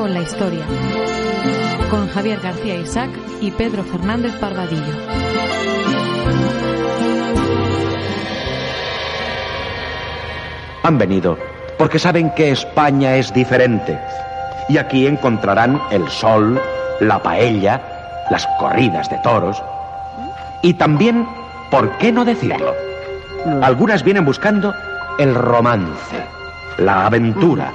con la historia, con Javier García Isaac y Pedro Fernández Parvadillo. Han venido porque saben que España es diferente y aquí encontrarán el sol, la paella, las corridas de toros y también, ¿por qué no decirlo? Algunas vienen buscando el romance, la aventura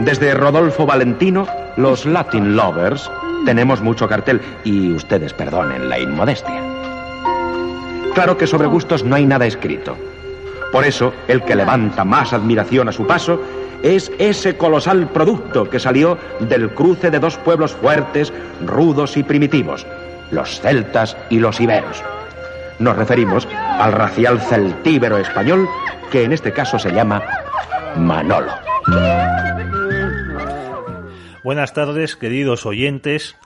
desde Rodolfo Valentino, los Latin Lovers, tenemos mucho cartel y ustedes perdonen la inmodestia. Claro que sobre gustos no hay nada escrito. Por eso, el que levanta más admiración a su paso es ese colosal producto que salió del cruce de dos pueblos fuertes, rudos y primitivos, los celtas y los iberos. Nos referimos al racial celtíbero español, que en este caso se llama Manolo. Buenas tardes, queridos oyentes.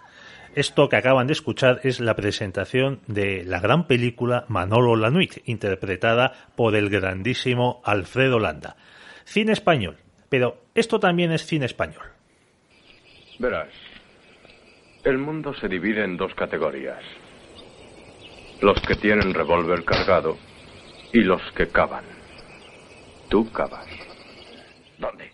Esto que acaban de escuchar es la presentación de la gran película Manolo Lanuit, interpretada por el grandísimo Alfredo Landa. Cine español, pero esto también es cine español. Verás, el mundo se divide en dos categorías. Los que tienen revólver cargado y los que cavan. Tú cavas. ¿Dónde?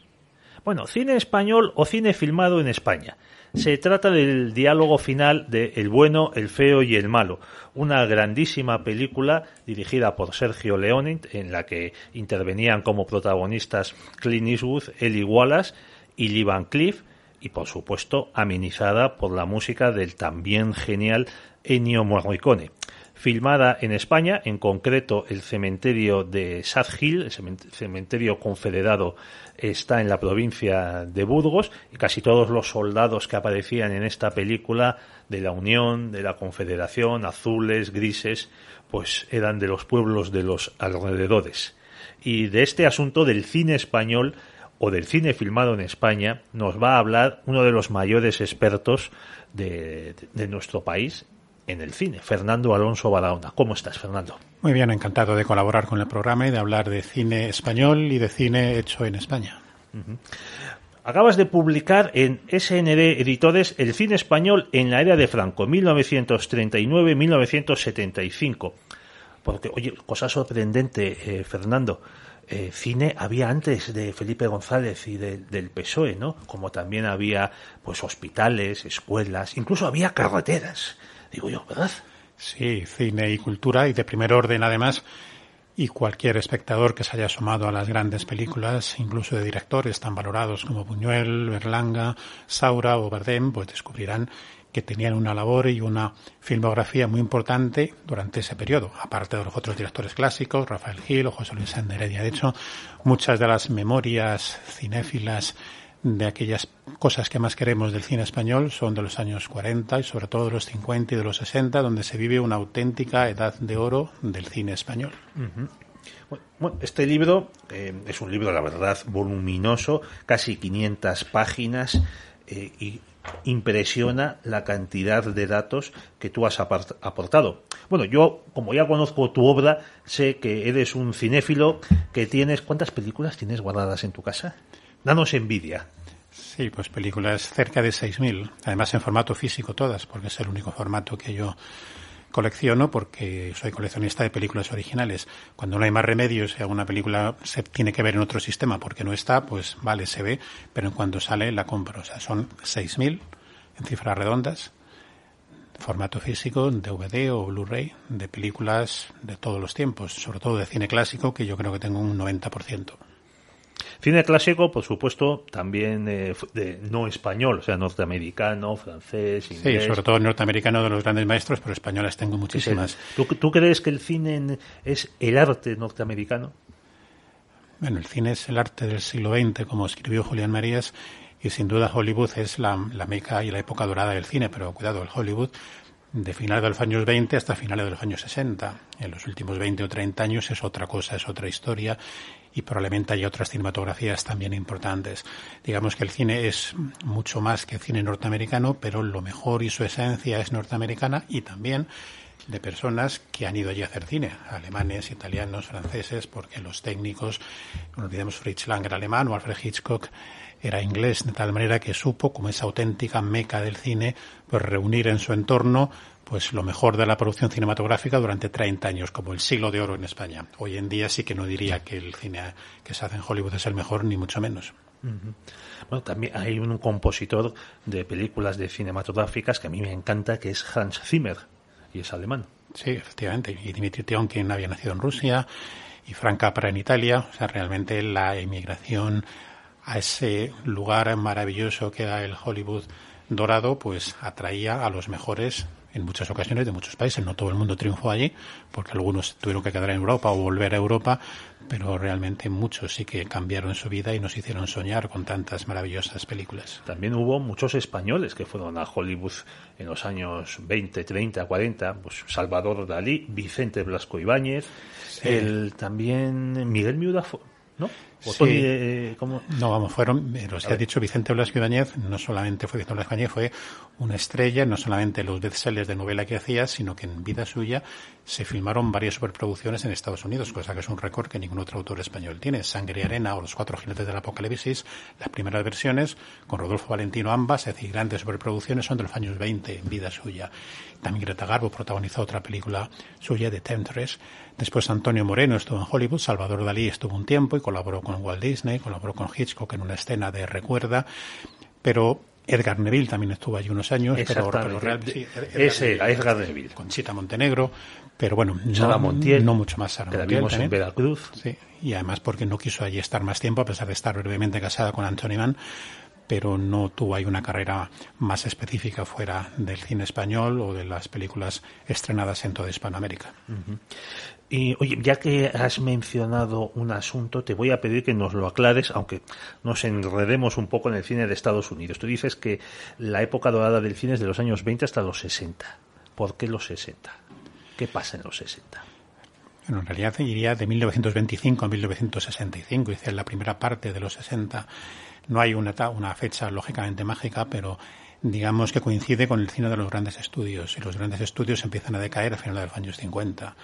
Bueno, cine español o cine filmado en España. Se trata del diálogo final de El bueno, el feo y el malo, una grandísima película dirigida por Sergio Leone en la que intervenían como protagonistas Clint Eastwood, Eli Wallace y Lee Van y por supuesto amenizada por la música del también genial Ennio Morricone filmada en España, en concreto el cementerio de Sad Hill, el cementerio confederado está en la provincia de Burgos y casi todos los soldados que aparecían en esta película de la Unión, de la Confederación, azules, grises, pues eran de los pueblos de los alrededores. Y de este asunto del cine español o del cine filmado en España nos va a hablar uno de los mayores expertos de nuestro país en el cine. Fernando Alonso Barahona. ¿Cómo estás, Fernando? Muy bien, encantado de colaborar con el programa y de hablar de cine español y de cine hecho en España. Acabas de publicar en SND Editores El cine español en la era de Franco, 1939-1975. Porque, oye, cosa sorprendente, eh, Fernando. Eh, cine había antes de Felipe González y del PSOE, ¿no? Como también había pues hospitales, escuelas, incluso había carreteras. ¿verdad? Sí, cine y cultura, y de primer orden además. Y cualquier espectador que se haya asomado a las grandes películas, incluso de directores tan valorados como Buñuel, Berlanga, Saura o Bardem, pues descubrirán que tenían una labor y una filmografía muy importante durante ese periodo, aparte de los otros directores clásicos, Rafael Gil o José Luis Sanderedia. De hecho, muchas de las memorias cinéfilas de aquellas cosas que más queremos del cine español son de los años 40 y sobre todo de los 50 y de los 60, donde se vive una auténtica edad de oro del cine español. Bueno, este libro eh, es un libro, la verdad, voluminoso, casi 500 páginas eh, y impresiona la cantidad de datos que tú has aportado. Bueno, yo, como ya conozco tu obra, sé que eres un cinéfilo, que tienes... ¿Cuántas películas tienes guardadas en tu casa? Danos envidia. Sí, pues películas cerca de 6.000, además en formato físico todas, porque es el único formato que yo colecciono porque soy coleccionista de películas originales. Cuando no hay más remedio, si alguna película se tiene que ver en otro sistema porque no está, pues vale, se ve, pero en cuanto sale la compro. O sea, son 6.000 en cifras redondas, formato físico, DVD o Blu-ray, de películas de todos los tiempos, sobre todo de cine clásico, que yo creo que tengo un 90%. Cine clásico, por supuesto, también eh, de, no español, o sea, norteamericano, francés, inglés. Sí, sobre todo norteamericano de los grandes maestros, pero españolas tengo muchísimas. ¿Tú, crees que el cine es el arte norteamericano? Bueno, el cine es el arte del siglo XX, como escribió Julián Marías, y sin duda Hollywood es la, meca y la época dorada del cine, pero cuidado, el Hollywood de finales de los años 20 hasta finales de los años 60. En los últimos 20 o 30 años es otra cosa, es otra historia y probablemente hay otras cinematografías también importantes. Digamos que el cine es mucho más que cine norteamericano, pero lo mejor y su esencia es norteamericana y también de personas que han ido allí a hacer cine, alemanes, italianos, franceses, porque los técnicos, no olvidemos Fritz Lang era alemán o Alfred Hitchcock era inglés, de tal manera que supo, como esa auténtica meca del cine, pues reunir en su entorno pues lo mejor de la producción cinematográfica durante 30 años, como el siglo de oro en España. Hoy en día sí que no diría que el cine que se hace en Hollywood es el mejor, ni mucho menos. Bueno, también hay un compositor de películas de cinematográficas que a mí me encanta, que es Hans Zimmer, y es alemán. Sí, efectivamente. Y Dimitri quien había nacido en Rusia y Frank Capra en Italia. O sea, realmente la emigración a ese lugar maravilloso que era el Hollywood dorado, pues atraía a los mejores en muchas ocasiones de muchos países. No todo el mundo triunfó allí, porque algunos tuvieron que quedar en Europa o volver a Europa, pero realmente muchos sí que cambiaron su vida y nos hicieron soñar con tantas maravillosas películas. También hubo muchos españoles que fueron a Hollywood en los años 20, 30, 40, pues Salvador Dalí, Vicente Blasco Ibáñez, el también Miguel Miuda, ¿no? sí. Eh, no, vamos, fueron, pero eh, se ha dicho Vicente Blas Ibáñez, no solamente fue Vicente fue una estrella, no solamente los bestsellers de novela que hacía, sino que en vida suya se filmaron varias superproducciones en Estados Unidos, cosa que es un récord que ningún otro autor español tiene. Sangre y Arena o Los Cuatro Jinetes del Apocalipsis, las primeras versiones, con Rodolfo Valentino ambas, es decir, grandes superproducciones, son de los años 20 en vida suya. También Greta Garbo protagonizó otra película suya, The Temptress. Después Antonio Moreno estuvo en Hollywood, Salvador Dalí estuvo un tiempo y colaboró con Walt Disney, colaboró con Hitchcock en una escena de Recuerda, pero Edgar Neville también estuvo allí unos años, pero, pero Edgar Neville, Edgar Conchita Montenegro, pero bueno, no, Montiel, no mucho más en Veracruz. y además porque no quiso allí estar más tiempo, a pesar de estar brevemente casada con Anthony Mann, pero no tuvo ahí una carrera más específica fuera del cine español o de las películas estrenadas en toda Hispanoamérica. Y, eh, oye, ya que has mencionado un asunto, te voy a pedir que nos lo aclares, aunque nos enredemos un poco en el cine de Estados Unidos. Tú dices que la época dorada del cine es de los años 20 hasta los 60. ¿Por qué los 60? ¿Qué pasa en los 60? Bueno, en realidad iría de 1925 a 1965, es decir, la primera parte de los 60. No hay una, una fecha lógicamente mágica, pero digamos que coincide con el cine de los grandes estudios y los grandes estudios empiezan a decaer a finales de los años 50.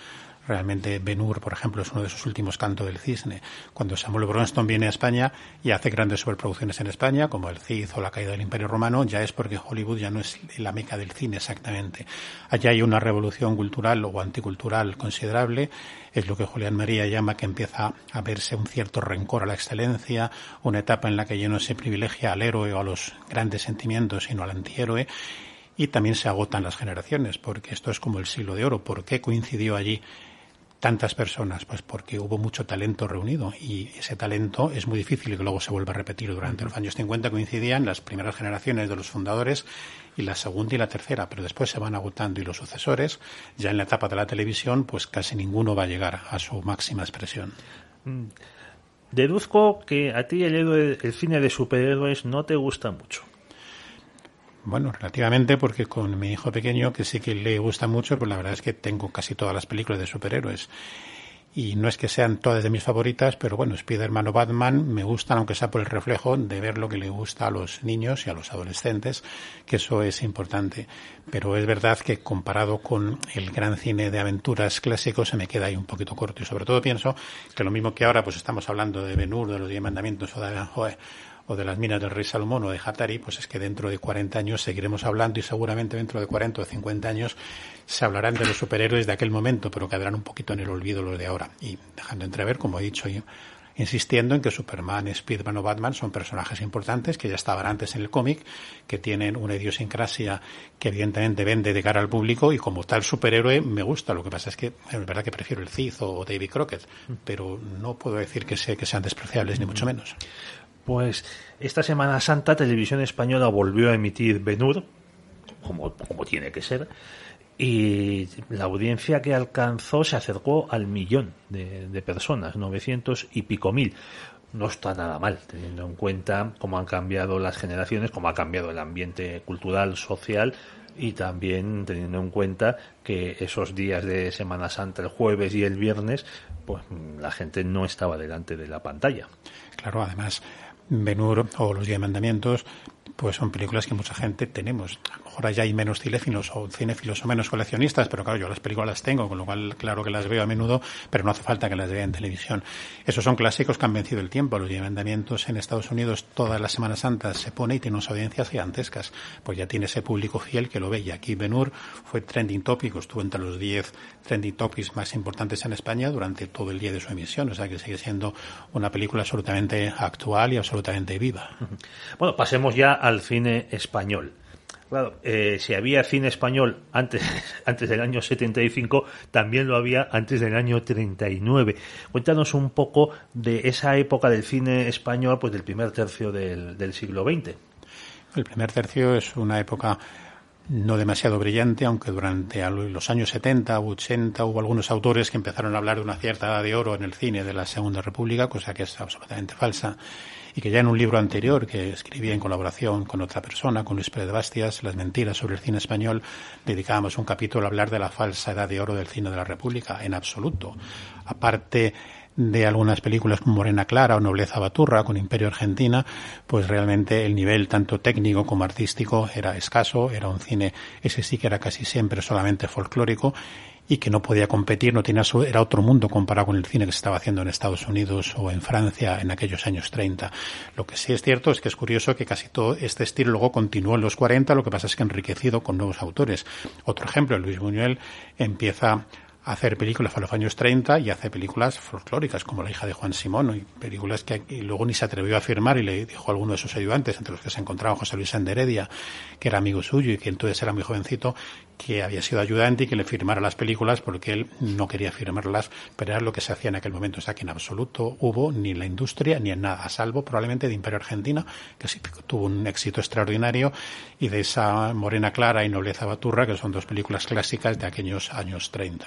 Realmente Ben por ejemplo, es uno de sus últimos cantos del cisne. Cuando Samuel Bronston viene a España y hace grandes superproducciones en España, como El Cid o La caída del Imperio Romano, ya es porque Hollywood ya no es la meca del cine exactamente. Allá hay una revolución cultural o anticultural considerable. Es lo que Julián María llama que empieza a verse un cierto rencor a la excelencia, una etapa en la que ya no se privilegia al héroe o a los grandes sentimientos, sino a antihéroe y también se agotan las generaciones, porque esto es como el siglo de oro. ¿Por qué coincidió allí tantas personas? Pues porque hubo mucho talento reunido y ese talento es muy difícil que luego se vuelva a repetir. Durante los años 50 coincidían las primeras generaciones de los fundadores y la segunda y la tercera, pero después se van agotando y los sucesores, ya en la etapa de la televisión, pues casi ninguno va a llegar a su máxima expresión. Mm. Deduzco que a ti el, el cine de superhéroes no te gusta mucho. Bueno, relativamente, porque con mi hijo pequeño, que sí que le gusta mucho, pues la verdad es que tengo casi todas las películas de superhéroes. Y no es que sean todas de mis favoritas, pero bueno, Spider-Man o Batman me gustan, aunque sea por el reflejo de ver lo que le gusta a los niños y a los adolescentes, que eso es importante. Pero es verdad que comparado con el gran cine de aventuras clásico se me queda ahí un poquito corto. Y sobre todo pienso que lo mismo que ahora, pues estamos hablando de Benur, de los Diez Mandamientos o de, o de las minas del Rey Salomón o de Hatari, pues es que dentro de 40 años seguiremos hablando y seguramente dentro de 40 o 50 años se hablarán de los superhéroes de aquel momento, pero quedarán un poquito en el olvido los de ahora. Y dejando entrever, como he dicho insistiendo en que Superman, Spiderman o Batman son personajes importantes que ya estaban antes en el cómic, que tienen una idiosincrasia que evidentemente vende de cara al público y como tal superhéroe me gusta. Lo que pasa es que es verdad que prefiero el Cid o David Crockett, mm. pero no puedo decir que, sé, que sean despreciables, ni mm. mucho menos. Pues esta Semana Santa Televisión Española volvió a emitir Benur, como, como tiene que ser, y la audiencia que alcanzó se acercó al millón de, personas, 900 y pico mil. No está nada mal, teniendo en cuenta cómo han cambiado las generaciones, cómo ha cambiado el ambiente cultural, social, y también teniendo en cuenta que esos días de Semana Santa, el jueves y el viernes, pues la gente no estaba delante de la pantalla. Claro, además Benur o Los Diez Mandamientos, pues son películas que mucha gente tenemos. Ahora ya hay menos cinéfilos o cinéfilos o menos coleccionistas, pero claro, yo las películas las tengo, con lo cual claro que las veo a menudo, pero no hace falta que las vea en televisión. Esos son clásicos que han vencido el tiempo. Los levantamientos en Estados Unidos todas las Semanas Santas se pone y tiene unas audiencias gigantescas, pues ya tiene ese público fiel que lo ve. Y aquí Benur fue trending topic, estuvo entre los 10 trending topics más importantes en España durante todo el día de su emisión, o sea que sigue siendo una película absolutamente actual y absolutamente viva. Bueno, pasemos ya al cine español. Claro, eh, si había cine español antes, antes del año 75, también lo había antes del año 39. Cuéntanos un poco de esa época del cine español, pues del primer tercio del, siglo XX. El primer tercio es una época no demasiado brillante, aunque durante los años 70 u 80 hubo algunos autores que empezaron a hablar de una cierta edad de oro en el cine de la Segunda República, cosa que es absolutamente falsa y que ya en un libro anterior que escribí en colaboración con otra persona, con Luis Pérez de Bastias, Las mentiras sobre el cine español, dedicábamos un capítulo a hablar de la falsa edad de oro del cine de la República, en absoluto. Aparte de algunas películas como Morena Clara o Nobleza Baturra con Imperio Argentina, pues realmente el nivel tanto técnico como artístico era escaso, era un cine, ese sí que era casi siempre solamente folclórico y que no podía competir, no tenía, era otro mundo comparado con el cine que se estaba haciendo en Estados Unidos o en Francia en aquellos años 30. Lo que sí es cierto es que es curioso que casi todo este estilo luego continuó en los 40, lo que pasa es que enriquecido con nuevos autores. Otro ejemplo, Luis Buñuel empieza a hacer películas a los años 30 y hace películas folclóricas como La hija de Juan Simón y películas que luego ni se atrevió a firmar y le dijo a alguno de sus ayudantes, entre los que se encontraba José Luis Anderedia, que era amigo suyo y que entonces era muy jovencito, que había sido ayudante y que le firmara las películas porque él no quería firmarlas, pero era lo que se hacía en aquel momento. O sea que en absoluto hubo ni en la industria ni en nada, a salvo probablemente de Imperio Argentino, que sí tuvo un éxito extraordinario, y de esa Morena Clara y Nobleza Baturra, que son dos películas clásicas de aquellos años 30.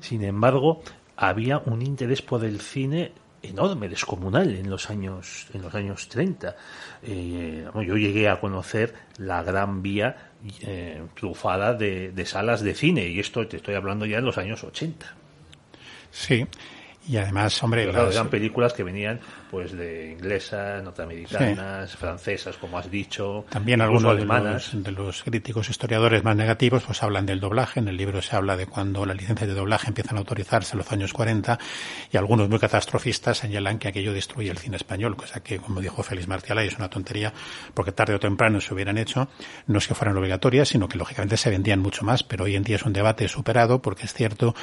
Sin embargo, había un interés por el cine enorme, descomunal en los años en los años 30. Eh, yo llegué a conocer la Gran Vía eh, trufada de, salas de cine, y esto te estoy hablando ya en los años 80. Sí, y además, hombre... Eran películas que venían pues de inglesas, norteamericanas, francesas, como has dicho. También algunos de los, de los, críticos historiadores más negativos pues hablan del doblaje. En el libro se habla de cuando las licencias de doblaje empiezan a autorizarse en los años 40 y algunos muy catastrofistas señalan que aquello destruye el cine español, cosa que, como dijo Félix Martialay, es una tontería porque tarde o temprano se hubieran hecho. No es que fueran obligatorias, sino que lógicamente se vendían mucho más, pero hoy en día es un debate superado porque es cierto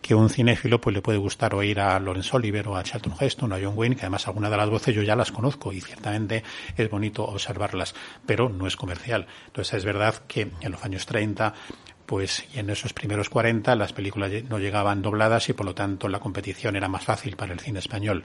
que un cinéfilo pues le puede gustar oír a Lawrence Oliver o a Charlton Heston a John Wayne, que además una de las voces yo ya las conozco y ciertamente es bonito observarlas, pero no es comercial. Entonces es verdad que en los años 30 pues y en esos primeros 40 las películas no llegaban dobladas y por lo tanto la competición era más fácil para el cine español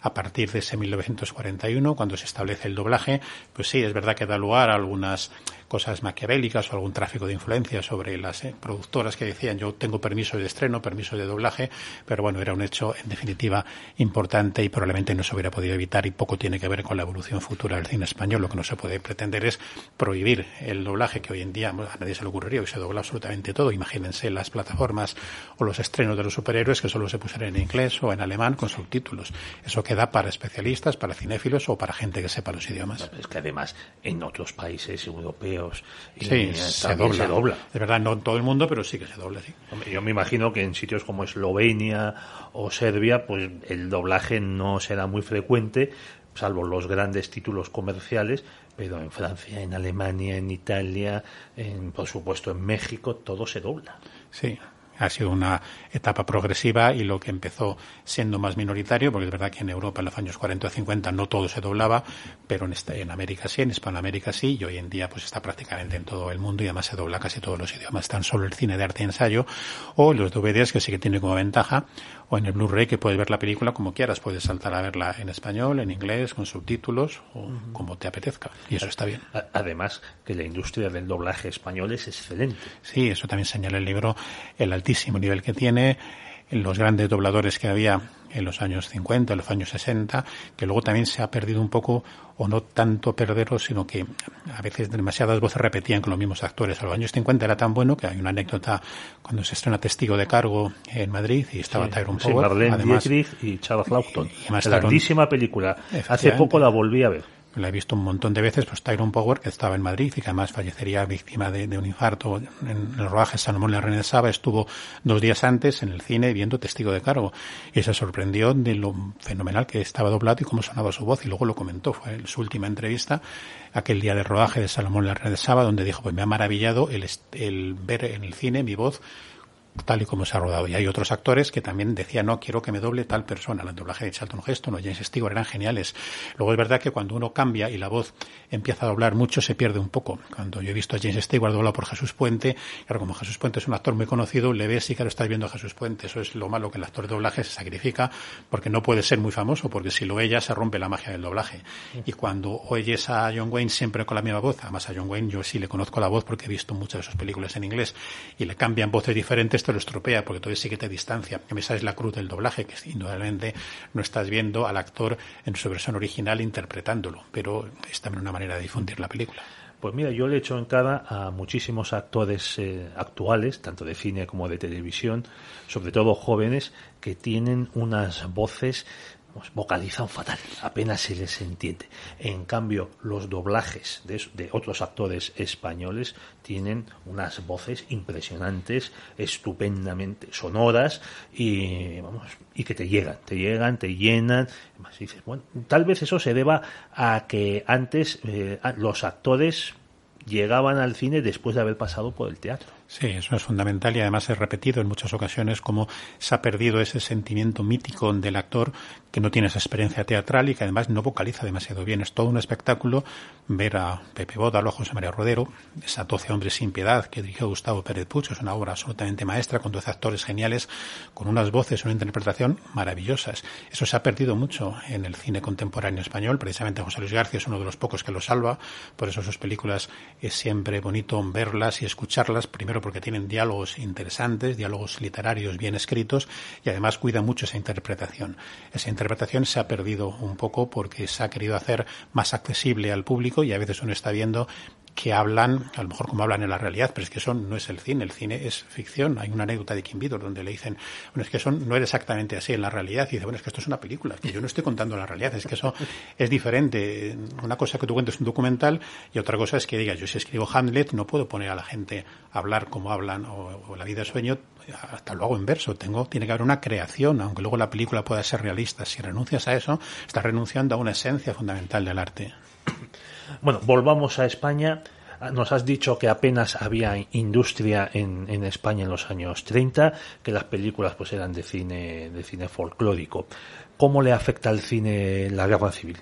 a partir de ese 1941, cuando se establece el doblaje, pues sí, es verdad que da lugar a algunas cosas maquiavélicas o algún tráfico de influencia sobre las eh, productoras que decían yo tengo permiso de estreno, permiso de doblaje, pero bueno, era un hecho en definitiva importante y probablemente no se hubiera podido evitar y poco tiene que ver con la evolución futura del cine español. Lo que no se puede pretender es prohibir el doblaje que hoy en día a nadie se le ocurriría, hoy se dobla absolutamente todo. Imagínense las plataformas o los estrenos de los superhéroes que solo se pusieran en inglés o en alemán con subtítulos. Eso que da para especialistas, para cinéfilos o para gente que sepa los idiomas. Es que además en otros países europeos se, dobla. se, dobla. Es verdad, no en todo el mundo, pero sí que se dobla. Yo me imagino que en sitios como Eslovenia o Serbia, pues el doblaje no será muy frecuente, salvo los grandes títulos comerciales, pero en Francia, en Alemania, en Italia, por supuesto en México, todo se dobla. Sí, ha sido una etapa progresiva y lo que empezó siendo más minoritario, porque es verdad que en Europa en los años 40 o 50 no todo se doblaba, pero en, en América sí, en Hispanoamérica sí, y hoy en día pues está prácticamente en todo el mundo y además se dobla casi todos los idiomas, tan solo el cine de arte y ensayo o los DVDs que sí que tiene como ventaja o en el Blu-ray que puedes ver la película como quieras, puedes saltar a verla en español, en inglés, con subtítulos o como te apetezca. Y eso está bien. Además, que la industria del doblaje español es excelente. Sí, eso también señala el libro, el altísimo nivel que tiene los grandes dobladores que había en los años 50, en los años 60, que luego también se ha perdido un poco o no tanto perderos, sino que a veces demasiadas voces repetían con los mismos actores. A los años 50 era tan bueno que hay una anécdota cuando se estrena Testigo de Cargo en Madrid y estaba Tyrone Power. Sí, Marlene Dietrich y Charles Laughton. Grandísima película. Hace poco la volví a ver la he visto un montón de veces, pues Tyrone Power, que estaba en Madrid y que además fallecería víctima de, un infarto en el rodaje de Salomón la Reina de Saba, estuvo dos días antes en el cine viendo Testigo de Cargo y se sorprendió de lo fenomenal que estaba doblado y cómo sonaba su voz y luego lo comentó, fue su última entrevista aquel día del rodaje de Salomón la Reina de Saba donde dijo, pues me ha maravillado el, el ver en el cine mi voz tal y como se ha rodado. Y hay otros actores que también decían, no, quiero que me doble tal persona. El doblaje de Charlton Heston o James Stewart, eran geniales. Luego es verdad que cuando uno cambia y la voz empieza a doblar mucho, se pierde un poco. Cuando yo he visto a James Stewart doblado por Jesús Puente, claro, como Jesús Puente es un actor muy conocido, le ves y claro, estás viendo a Jesús Puente. Eso es lo malo, que el actor de doblaje se sacrifica porque no puede ser muy famoso, porque si lo ella se rompe la magia del doblaje. Y cuando oyes a John Wayne siempre con la misma voz, además a John Wayne yo sí le conozco la voz porque he visto muchas de sus películas en inglés y le cambian voces diferentes, lo estropea, porque entonces sí que te distancia. Esa es la cruz del doblaje, que indudablemente no estás viendo al actor en su versión original interpretándolo, pero es también una manera de difundir la película. Pues mira, yo le echo hecho en cada a muchísimos actores eh, actuales, tanto de cine como de televisión, sobre todo jóvenes, que tienen unas voces vocalizan fatal, apenas se les entiende. En cambio, los doblajes de, otros actores españoles tienen unas voces impresionantes, estupendamente sonoras y, vamos, y que te llegan, te llegan, te llenan. tal vez eso se deba a que antes eh, los actores llegaban al cine después de haber pasado por el teatro. Sí, eso es fundamental y además he repetido en muchas ocasiones como se ha perdido ese sentimiento mítico del actor que no tiene esa experiencia teatral y que además no vocaliza demasiado bien. Es todo un espectáculo ver a Pepe Bódalo, a José María Rodero, esa 12 hombres sin piedad que dirigió Gustavo Pérez Pucho, es una obra absolutamente maestra con 12 actores geniales, con unas voces, una interpretación maravillosas. Eso se ha perdido mucho en el cine contemporáneo español, precisamente José Luis García es uno de los pocos que lo salva, por eso sus películas es siempre bonito verlas y escucharlas primero porque tienen diálogos interesantes, diálogos literarios bien escritos y además cuida mucho esa interpretación. Esa interpretación se ha perdido un poco porque se ha querido hacer más accesible al público y a veces uno está viendo que hablan, a lo mejor como hablan en la realidad, pero es que eso no es el cine, el cine es ficción. Hay una anécdota de Kim Vidor donde le dicen, bueno, es que eso no era exactamente así en la realidad. Y dice, bueno, es que esto es una película, que yo no estoy contando la realidad, es que eso es diferente. Una cosa que tú cuentes un documental y otra cosa es que digas, yo si escribo Hamlet no puedo poner a la gente a hablar como hablan o, la vida es sueño, hasta lo hago en verso. Tengo, tiene que haber una creación, aunque luego la película pueda ser realista. Si renuncias a eso, estás renunciando a una esencia fundamental del arte. Bueno, volvamos a España. Nos has dicho que apenas había industria en, España en los años 30, que las películas pues eran de cine, de cine folclórico. ¿Cómo le afecta al cine la guerra civil?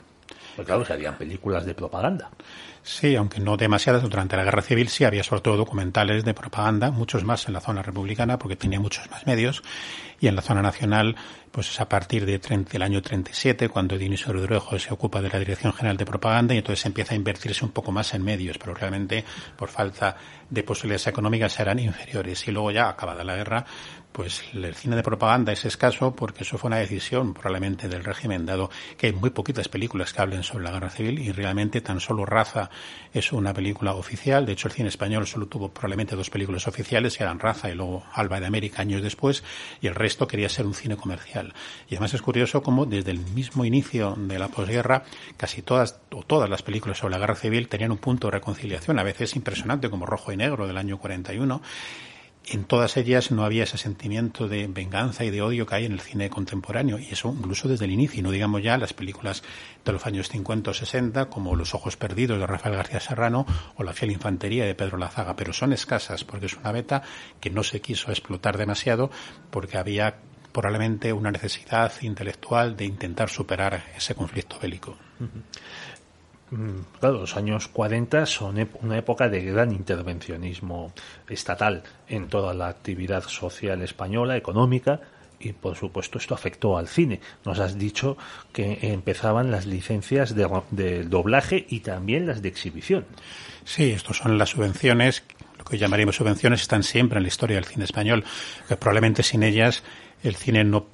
Pues claro, se harían películas de propaganda. Sí, aunque no demasiadas. Durante la guerra civil sí había sobre todo documentales de propaganda, muchos más en la zona republicana porque tenía muchos más medios y en la zona nacional pues es a partir de año del año 37 cuando Dinis Rodrejo se ocupa de la Dirección General de Propaganda y entonces empieza a invertirse un poco más en medios, pero realmente por falta de posibilidades económicas serán inferiores y luego ya acabada la guerra pues el cine de propaganda es escaso porque eso fue una decisión probablemente del régimen, dado que hay muy poquitas películas que hablen sobre la guerra civil y realmente tan solo Raza es una película oficial. De hecho, el cine español solo tuvo probablemente dos películas oficiales, que eran Raza y luego Alba de América años después, y el resto quería ser un cine comercial. Y además es curioso cómo desde el mismo inicio de la posguerra, casi todas o todas las películas sobre la guerra civil tenían un punto de reconciliación, a veces impresionante, como Rojo y Negro del año 41 en todas ellas no había ese sentimiento de venganza y de odio que hay en el cine contemporáneo, y eso incluso desde el inicio, y no digamos ya las películas de los años 50 o 60, como Los Ojos Perdidos de Rafael García Serrano o La Fiel Infantería de Pedro Lazaga, pero son escasas porque es una beta que no se quiso explotar demasiado porque había probablemente una necesidad intelectual de intentar superar ese conflicto bélico. Mm, claro, los años 40 son una época de gran intervencionismo estatal en toda la actividad social española, económica, y por supuesto esto afectó al cine. Nos has dicho que empezaban las licencias de, doblaje y también las de exhibición. Sí, estos son las subvenciones, lo que llamaríamos subvenciones, están siempre en la historia del cine español, que probablemente sin ellas el cine no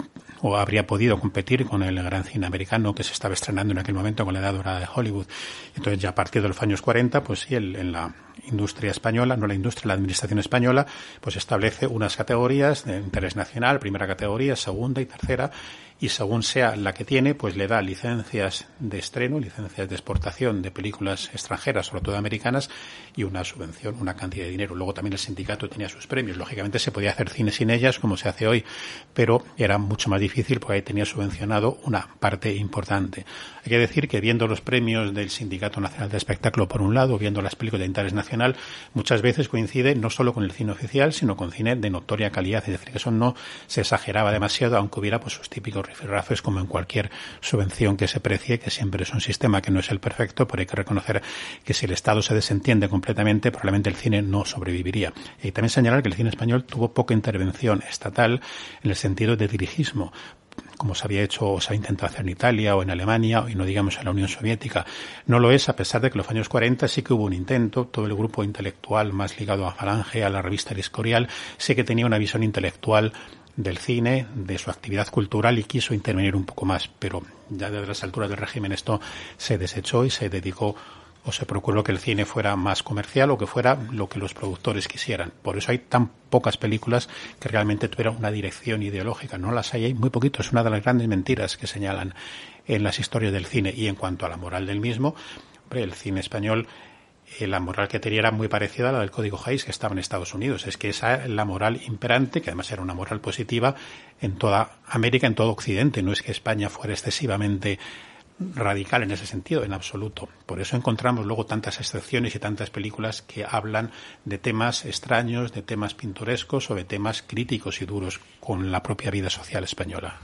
o habría podido competir con el gran cine americano que se estaba estrenando en aquel momento con la edad dorada de Hollywood. Entonces ya a partir de los años 40, pues sí, en la industria española, no la industria, la administración española, pues establece unas categorías de interés nacional, primera categoría, segunda y tercera, y según sea la que tiene, pues le da licencias de estreno, licencias de exportación de películas extranjeras, sobre todo americanas, y una subvención, una cantidad de dinero. Luego también el sindicato tenía sus premios. Lógicamente se podía hacer cine sin ellas, como se hace hoy, pero era mucho más difícil porque ahí tenía subvencionado una parte importante. Hay que decir que viendo los premios del Sindicato Nacional de Espectáculo, por un lado, viendo las películas de interés nacional, muchas veces coincide no solo con el cine oficial, sino con cine de notoria calidad. Es decir, que eso no se exageraba demasiado, aunque hubiera pues, sus típicos rifirrafes, como en cualquier subvención que se precie, que siempre es un sistema que no es el perfecto, pero hay que reconocer que si el Estado se desentiende completamente, probablemente el cine no sobreviviría. Y también señalar que el cine español tuvo poca intervención estatal en el sentido de dirigismo como se había hecho o se ha intentado hacer en Italia o en Alemania y no digamos en la Unión Soviética. No lo es, a pesar de que en los años 40 sí que hubo un intento, todo el grupo intelectual más ligado a Falange, a la revista El Escorial, sí que tenía una visión intelectual del cine, de su actividad cultural y quiso intervenir un poco más, pero ya desde las alturas del régimen esto se desechó y se dedicó o se procuró que el cine fuera más comercial o que fuera lo que los productores quisieran. Por eso hay tan pocas películas que realmente tuvieran una dirección ideológica. No las hay, hay muy poquito. Es una de las grandes mentiras que señalan en las historias del cine. Y en cuanto a la moral del mismo, el cine español eh, la moral que tenía era muy parecida a la del Código Hayes que estaba en Estados Unidos. Es que esa la moral imperante, que además era una moral positiva en toda América, en todo Occidente. No es que España fuera excesivamente radical en ese sentido, en absoluto. Por eso encontramos luego tantas excepciones y tantas películas que hablan de temas extraños, de temas pintorescos o de temas críticos y duros con la propia vida social española.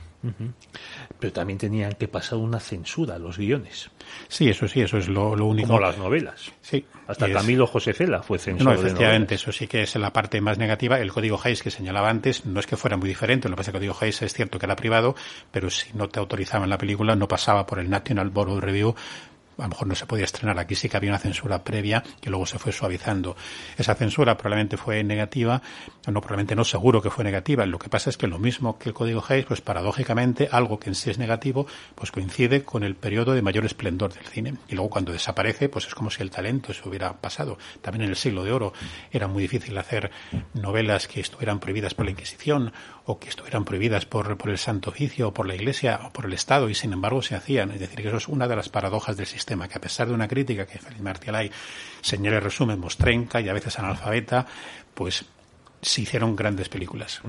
Pero también tenían que pasar una censura a los guiones. Sí, eso sí, eso es lo, único. Como las novelas. Sí. Hasta Camilo José Cela fue censurado. No, efectivamente, eso sí que es la parte más negativa. El código Hayes que señalaba antes no es que fuera muy diferente. Lo que pasa es que el código Hayes es cierto que era privado, pero si no te autorizaban la película, no pasaba por el National Board of Review a lo mejor no se podía estrenar. Aquí sí que había una censura previa que luego se fue suavizando. Esa censura probablemente fue negativa, no, probablemente no, seguro que fue negativa. Lo que pasa es que lo mismo que el código Hayes, pues paradójicamente algo que en sí es negativo, pues coincide con el periodo de mayor esplendor del cine. Y luego cuando desaparece, pues es como si el talento se hubiera pasado. También en el siglo de oro era muy difícil hacer novelas que estuvieran prohibidas por la Inquisición o que estuvieran prohibidas por, por el Santo Oficio o por la Iglesia o por el Estado y sin embargo se hacían. Es decir, que eso es una de las paradojas del sistema tema que, a pesar de una crítica que Félix Martialay hay señores Resumen mostrenca y a veces analfabeta, pues se hicieron grandes películas.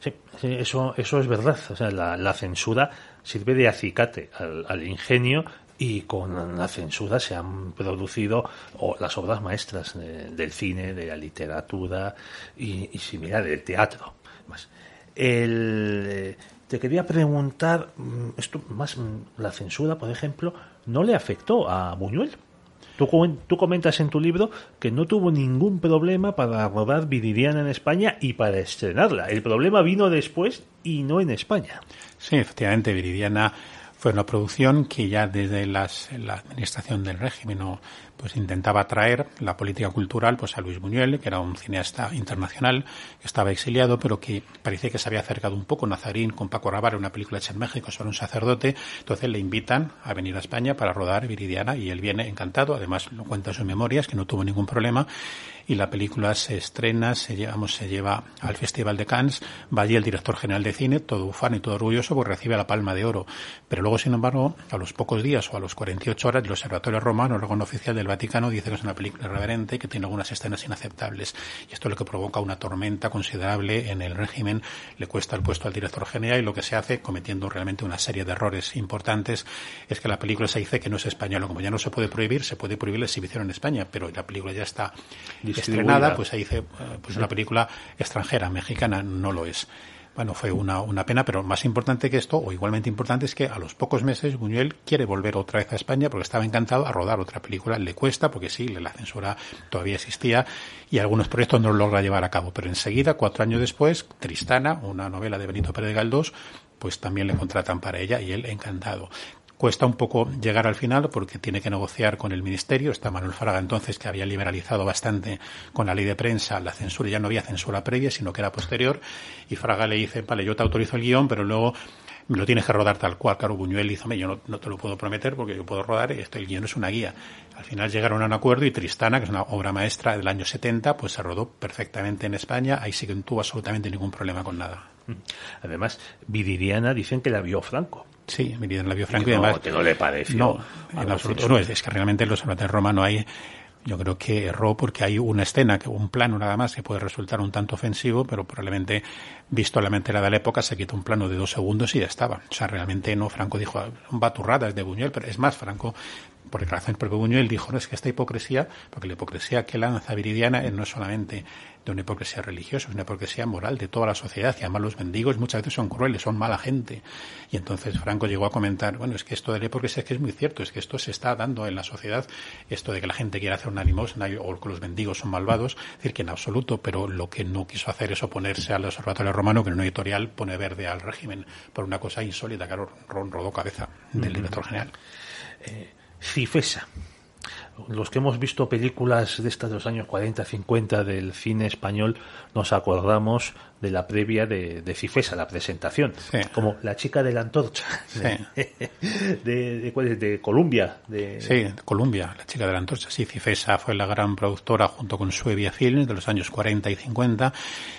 Sí, eso, eso es verdad. O sea, la, censura sirve de acicate al, ingenio y con la censura se han producido o las obras maestras del cine, de la literatura y, y similar, del teatro. El, te quería preguntar, mm, esto más mm, la censura, por ejemplo, no le afectó a Buñuel. Tú, tú comentas en tu libro que no tuvo ningún problema para rodar Viridiana en España y para estrenarla. El problema vino después y no en España. Sí, efectivamente, Viridiana fue una producción que ya desde la administración del régimen pues intentaba atraer la política cultural pues a Luis Buñuel, que era un cineasta internacional, que estaba exiliado, pero que parece que se había acercado un poco Nazarín con Paco Rabar, una película hecha en México sobre un sacerdote. Entonces le invitan a venir a España para rodar Viridiana y él viene encantado. Además, lo cuenta sus memorias, que no tuvo ningún problema y la película se estrena, se, llevamos, se lleva al Festival de Cannes, va allí el director general de cine, todo fan y todo orgulloso, pues recibe la palma de oro. Pero luego, sin embargo, a los pocos días o a los 48 horas, el Observatorio Romano, el órgano oficial del Vaticano, dice que es una película irreverente que tiene algunas escenas inaceptables. Y esto es lo que provoca una tormenta considerable en el régimen, le cuesta el puesto al director general y lo que se hace, cometiendo realmente una serie de errores importantes, es que la película se dice que no es española. Como ya no se puede prohibir, se puede prohibir la exhibición en España, pero la película ya está estrenada, pues ahí dice, eh, pues una película extranjera, mexicana, no lo es. Bueno, fue una, una pena, pero más importante que esto, o igualmente importante, es que a los pocos meses Buñuel quiere volver otra vez a España porque estaba encantado a rodar otra película. Le cuesta, porque sí, la censura todavía existía y algunos proyectos no lo logra llevar a cabo. Pero enseguida, cuatro años después, Tristana, una novela de Benito Pérez Galdós, pues también le contratan para ella y él encantado. Cuesta un poco llegar al final porque tiene que negociar con el Ministerio. Está Manuel Fraga entonces que había liberalizado bastante con la ley de prensa la censura. Ya no había censura previa, sino que era posterior. Y Fraga le dice, vale, yo te autorizo el guión, pero luego lo tienes que rodar tal cual. Caro Buñuel hizo, yo no, te lo puedo prometer porque yo puedo rodar, esto, el guión es una guía. Al final llegaron a un acuerdo y Tristana, que es una obra maestra del año 70, pues se rodó perfectamente en España, ahí sí que no tuvo absolutamente ningún problema con nada. Además, Vidiriana dicen que la vio Franco. Sí, Miriam la vio franco y, no, no le parece. No, en absoluto. No, es, que realmente en los de Roma hay. Yo creo que erró porque hay una escena, un plano nada más que puede resultar un tanto ofensivo, pero probablemente, visto la mentira de la época, se quitó un plano de dos segundos y ya estaba. O sea, realmente no, Franco dijo, baturrada baturradas de Buñuel, pero es más, Franco por el razón propio Buñuel dijo, no, es que esta hipocresía, porque la hipocresía que lanza Viridiana no es solamente de una hipocresía religiosa, es una hipocresía moral de toda la sociedad. Y además los mendigos muchas veces son crueles, son mala gente. Y entonces Franco llegó a comentar, bueno, es que esto de la hipocresía es que es muy cierto, es que esto se está dando en la sociedad, esto de que la gente quiere hacer una limosna o que los mendigos son malvados, es decir, que en absoluto, pero lo que no quiso hacer es oponerse al Observatorio Romano, que en un editorial pone verde al régimen por una cosa insólita, claro, Ron rodó cabeza del director general. Eh, Cifesa los que hemos visto películas de estas de los años 40, 50 del cine español, nos acordamos de la previa de, Cifesa, la presentación, como la chica de la antorcha, de, de, Colombia. De... Sí, Colombia, la chica de la antorcha, sí, Cifesa fue la gran productora junto con Suevia Films de los años 40 y 50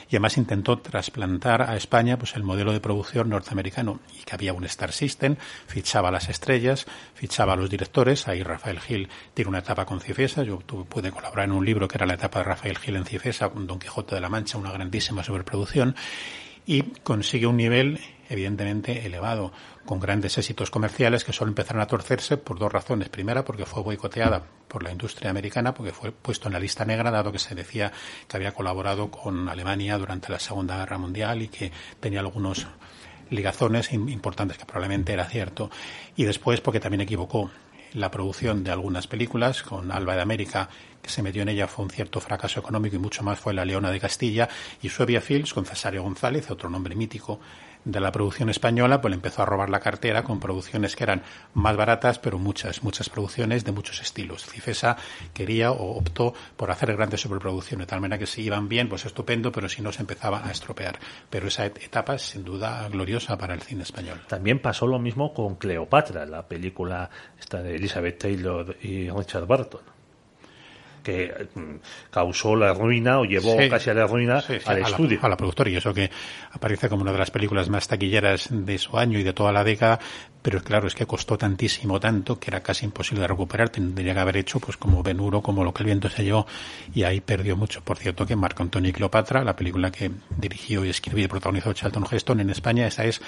y además intentó trasplantar a España pues el modelo de producción norteamericano y que había un Star System, fichaba a las estrellas, fichaba a los directores, ahí Rafael Gil tiene una etapa con Cifesa, yo pude colaborar en un libro que era la etapa de Rafael Gil en Cifesa, con Don Quijote de la Mancha, una grandísima sobreproducción y consigue un nivel evidentemente elevado, con grandes éxitos comerciales que solo empezaron a torcerse por dos razones. Primera, porque fue boicoteada por la industria americana, porque fue puesto en la lista negra, dado que se decía que había colaborado con Alemania durante la Segunda Guerra Mundial y que tenía algunos ligazones importantes, que probablemente era cierto. Y después, porque también equivocó la producción de algunas películas, con Alba de América que se metió en ella fue un cierto fracaso económico y mucho más fue La Leona de Castilla y Suevia Fields con Cesario González, otro nombre mítico de la producción española, pues empezó a robar la cartera con producciones que eran más baratas, pero muchas, muchas producciones de muchos estilos. Cifesa quería o optó por hacer grandes sobreproducciones, de tal manera que si iban bien, pues estupendo, pero si no, se empezaba a estropear. Pero esa etapa es sin duda gloriosa para el cine español. También pasó lo mismo con Cleopatra, la película esta de Elizabeth Taylor y Richard Burton que mm, causó la ruina o llevó casi a la ruina al estudio. a la productora y eso que aparece como una de las películas más taquilleras de su año y de toda la década, pero claro, es que costó tantísimo, tanto, que era casi imposible de recuperar, tendría que haber hecho pues como Benuro, como lo que el viento se llevó, y ahí perdió mucho. Por cierto que Marco Antonio y Cleopatra, la película que dirigió y escribió y protagonizó Charlton Heston en España, esa es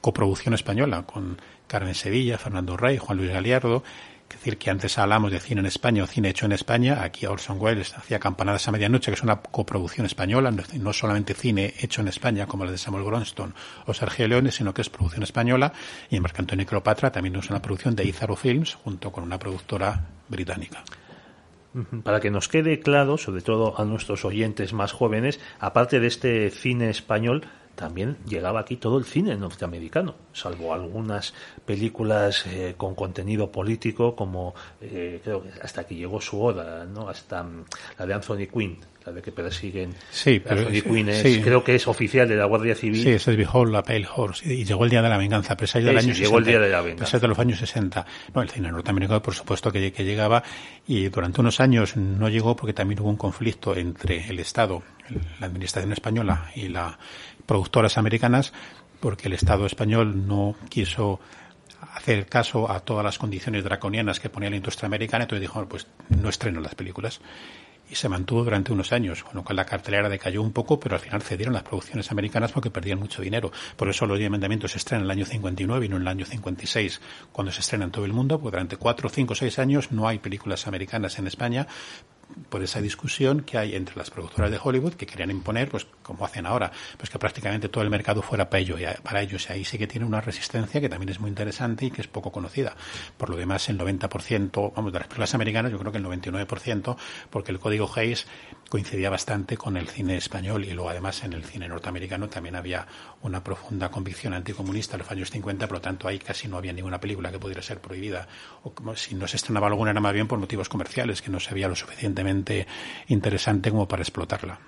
coproducción española con Carmen Sevilla, Fernando Rey, Juan Luis Galiardo, es decir, que antes hablamos de cine en España o cine hecho en España, aquí Orson Welles hacía Campanadas a Medianoche, que es una coproducción española, no solamente cine hecho en España como la de Samuel Bronston o Sergio Leones sino que es producción española, y en Marco Antonio Cleopatra también es una producción de Izaro Films junto con una productora británica. Para que nos quede claro, sobre todo a nuestros oyentes más jóvenes, aparte de este cine español, también llegaba aquí todo el cine norteamericano, salvo algunas películas eh, con contenido político, como eh, creo que hasta que llegó su hora, ¿no? Hasta mm, la de Anthony Quinn, la de que persiguen sí, Anthony Quinn, creo que es oficial de la Guardia Civil. Sí, es el la Pale Horse, y llegó el Día de la Venganza, a pesar de, llegó el día de, la venganza. de los años 60. No, el cine norteamericano, por supuesto, que llegaba, y durante unos años no llegó porque también hubo un conflicto entre el Estado, la Administración Española y la productoras americanas porque el Estado español no quiso hacer caso a todas las condiciones draconianas que ponía la industria americana, entonces dijo, pues no estreno las películas. Y se mantuvo durante unos años, con lo cual la cartelera decayó un poco, pero al final cedieron las producciones americanas porque perdían mucho dinero. Por eso los llamamientos se estrenan en el año 59 y no en el año 56, cuando se estrena en todo el mundo, porque durante cuatro, cinco, seis años no hay películas americanas en España, por esa discusión que hay entre las productoras de Hollywood que querían imponer, pues como hacen ahora, pues que prácticamente todo el mercado fuera para ellos, para ellos. Y ahí sí que tiene una resistencia que también es muy interesante y que es poco conocida. Por lo demás, el 90%, vamos, de las películas americanas, yo creo que el 99%, porque el código Hayes coincidía bastante con el cine español y luego además en el cine norteamericano también había una profunda convicción anticomunista en los años 50, por lo tanto ahí casi no había ninguna película que pudiera ser prohibida o como si no se estrenaba alguna era más bien por motivos comerciales que no se veía lo suficientemente interesante como para explotarla.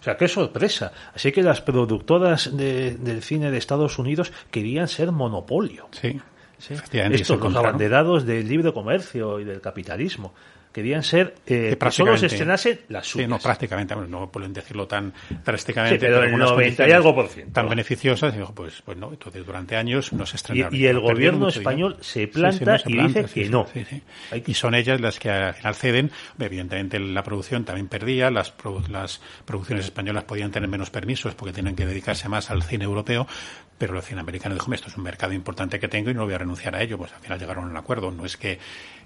O sea, qué sorpresa. Así que las productoras del cine de Estados Unidos querían ser monopolio. Sí. Sí. Estos, los abanderados del libre comercio y del capitalismo querían ser eh, que se estrenasen las suyas. no, prácticamente, no pueden decirlo tan drásticamente, sí, pero, el 90 y algo por ciento. Tan beneficiosas, pues, pues no, entonces durante años no se estrenaron. Y, el gobierno español se planta y dice que no. Y son ellas las que al final ceden, evidentemente la producción también perdía, las, las producciones españolas podían tener menos permisos porque tienen que dedicarse más al cine europeo, pero el cine americano dijo, esto es un mercado importante que tengo y no voy a renunciar a ello, pues al final llegaron a un acuerdo, no es que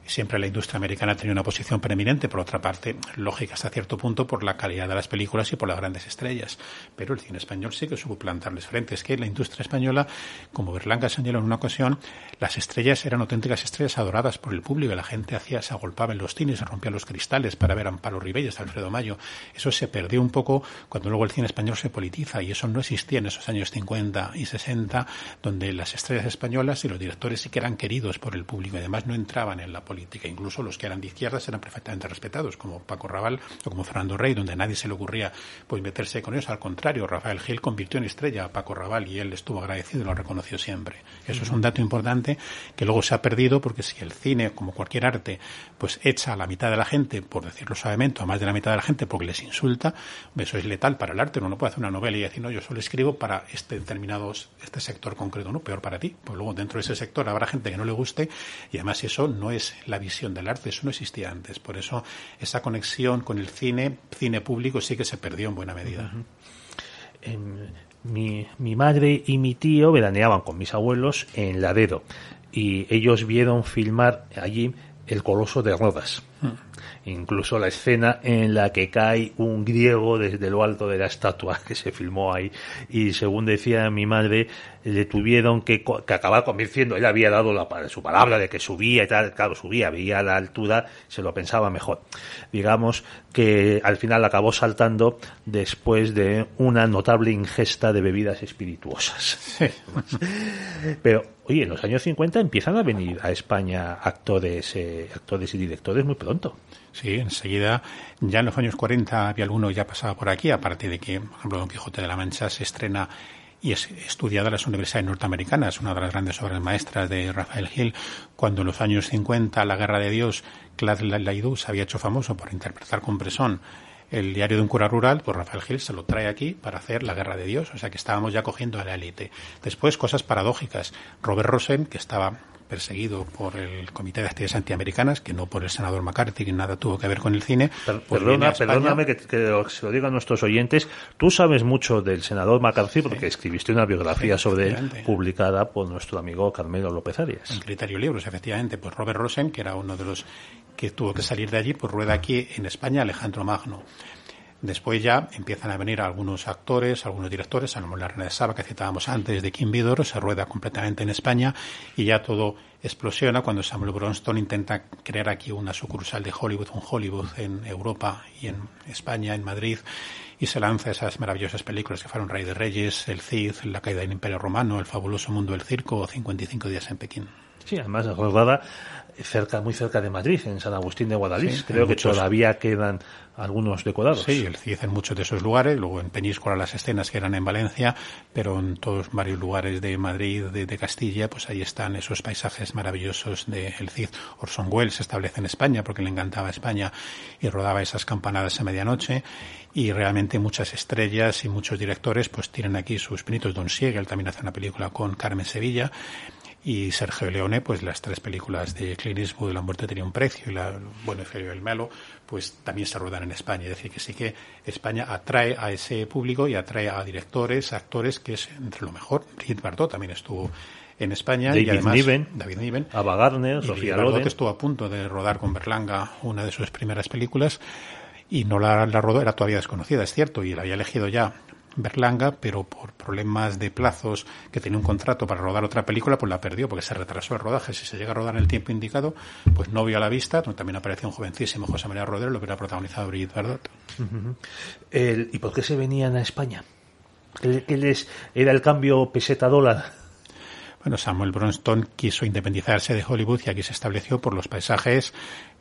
siempre la industria americana ha tenido una posición preeminente, por otra parte, lógica hasta cierto punto por la calidad de las películas y por las grandes estrellas. Pero el cine español sí que supo plantarles frente. Es que la industria española, como Berlanga señaló en una ocasión, las estrellas eran auténticas estrellas adoradas por el público. La gente hacía, se agolpaba en los cines, se rompía los cristales para ver a Amparo Ribelles, a Alfredo Mayo. Eso se perdió un poco cuando luego el cine español se politiza y eso no existía en esos años 50 y 60, donde las estrellas españolas y los directores sí que eran queridos por el público y además no entraban en la política Incluso los que eran de izquierdas eran perfectamente respetados, como Paco Raval o como Fernando Rey, donde nadie se le ocurría pues meterse con ellos. Al contrario, Rafael Gil convirtió en estrella a Paco Raval y él estuvo agradecido y lo reconoció siempre. Eso es un dato importante que luego se ha perdido porque si el cine, como cualquier arte, pues echa a la mitad de la gente, por decirlo suavemente, a más de la mitad de la gente porque les insulta, eso es letal para el arte. Uno no puede hacer una novela y decir, no, yo solo escribo para este determinado, este sector concreto, no, peor para ti. Pues luego dentro de ese sector habrá gente que no le guste y además eso no es la visión del arte. Eso no existía antes. Por eso esa conexión con el cine, cine público, sí que se perdió en buena medida. mi, madre y mi tío veraneaban con mis abuelos en dedo y ellos vieron filmar allí el Coloso de Rodas. Mm. Incluso la escena en la que cae un griego desde lo alto de la estatua que se filmó ahí. Y según decía mi madre, le tuvieron que, que acabar convenciendo. Él había dado la, su palabra de que subía y tal. Claro, subía, veía la altura, se lo pensaba mejor. Digamos que al final acabó saltando después de una notable ingesta de bebidas espirituosas. Pero oye, en los años 50 empiezan a venir a España actores, eh, actores y directores muy pronto. Sí, enseguida, ya en los años 40 había alguno ya pasaba por aquí, aparte de que, por ejemplo, Don Quijote de la Mancha se estrena y es estudiada en las universidades norteamericanas, una de las grandes obras maestras de Rafael Hill, cuando en los años 50 La Guerra de Dios, Claude Laidou se había hecho famoso por interpretar con presón el diario de un cura rural, pues Rafael Gil se lo trae aquí para hacer la guerra de Dios, o sea que estábamos ya cogiendo a la élite. Después, cosas paradójicas. Robert Rosen, que estaba perseguido por el Comité de Actividades Antiamericanas, que no por el senador McCarthy, y nada tuvo que ver con el cine. perdóname que, se lo diga a nuestros oyentes. Tú sabes mucho del senador McCarthy porque escribiste una biografía sobre él publicada por nuestro amigo Carmelo López Arias. En Criterio Libros, efectivamente. Pues Robert Rosen, que era uno de los que tuvo que salir de allí, pues rueda aquí en España Alejandro Magno. Después ya empiezan a venir algunos actores, algunos directores, a lo la Reina de Saba que citábamos antes de Kim Vidor, se rueda completamente en España y ya todo explosiona cuando Samuel Bronston intenta crear aquí una sucursal de Hollywood, un Hollywood en Europa y en España, en Madrid, y se lanza esas maravillosas películas que fueron Rey de Reyes, El Cid, La caída del Imperio Romano, El fabuloso mundo del circo o 55 días en Pekín. Sí, además rodada eh, cerca, muy cerca de Madrid, en San Agustín de Guadalix. Creo que todavía quedan algunos decorados. Sí, el Cid en muchos de esos lugares, luego en Peñíscola las escenas que eran en Valencia, pero en todos varios lugares de Madrid, de, Castilla, pues ahí están esos paisajes maravillosos de El Cid. Orson Welles se establece en España porque le encantaba España y rodaba esas campanadas a medianoche y realmente muchas estrellas y muchos directores pues tienen aquí sus pinitos. Don Siegel también hace una película con Carmen Sevilla y Sergio Leone, pues las tres películas de Clint Eastwood, La muerte tenía un precio y la, bueno, el feo y el malo, pues también se ruedan en España. Es decir, que sí que España atrae a ese público y atrae a directores, actores, que es entre lo mejor. Brigitte Bardot también estuvo en España y además David Niven, Ava Gardner, Sofía Loren. que estuvo a punto de rodar con Berlanga una de sus primeras películas y no la, la rodó, era todavía desconocida, es cierto, y la había elegido ya Berlanga, pero por problemas de plazos que tenía un contrato para rodar otra película, pues la perdió porque se retrasó el rodaje. Si se llega a rodar en el tiempo indicado, pues no vio a la vista, también apareció un jovencísimo José María Rodríguez, lo que era protagonizado Brigitte Bardot. ¿Y por qué se venían a España? ¿Qué, les era el cambio peseta-dólar? Bueno, Samuel Bronston quiso independizarse de Hollywood y aquí se estableció por los paisajes,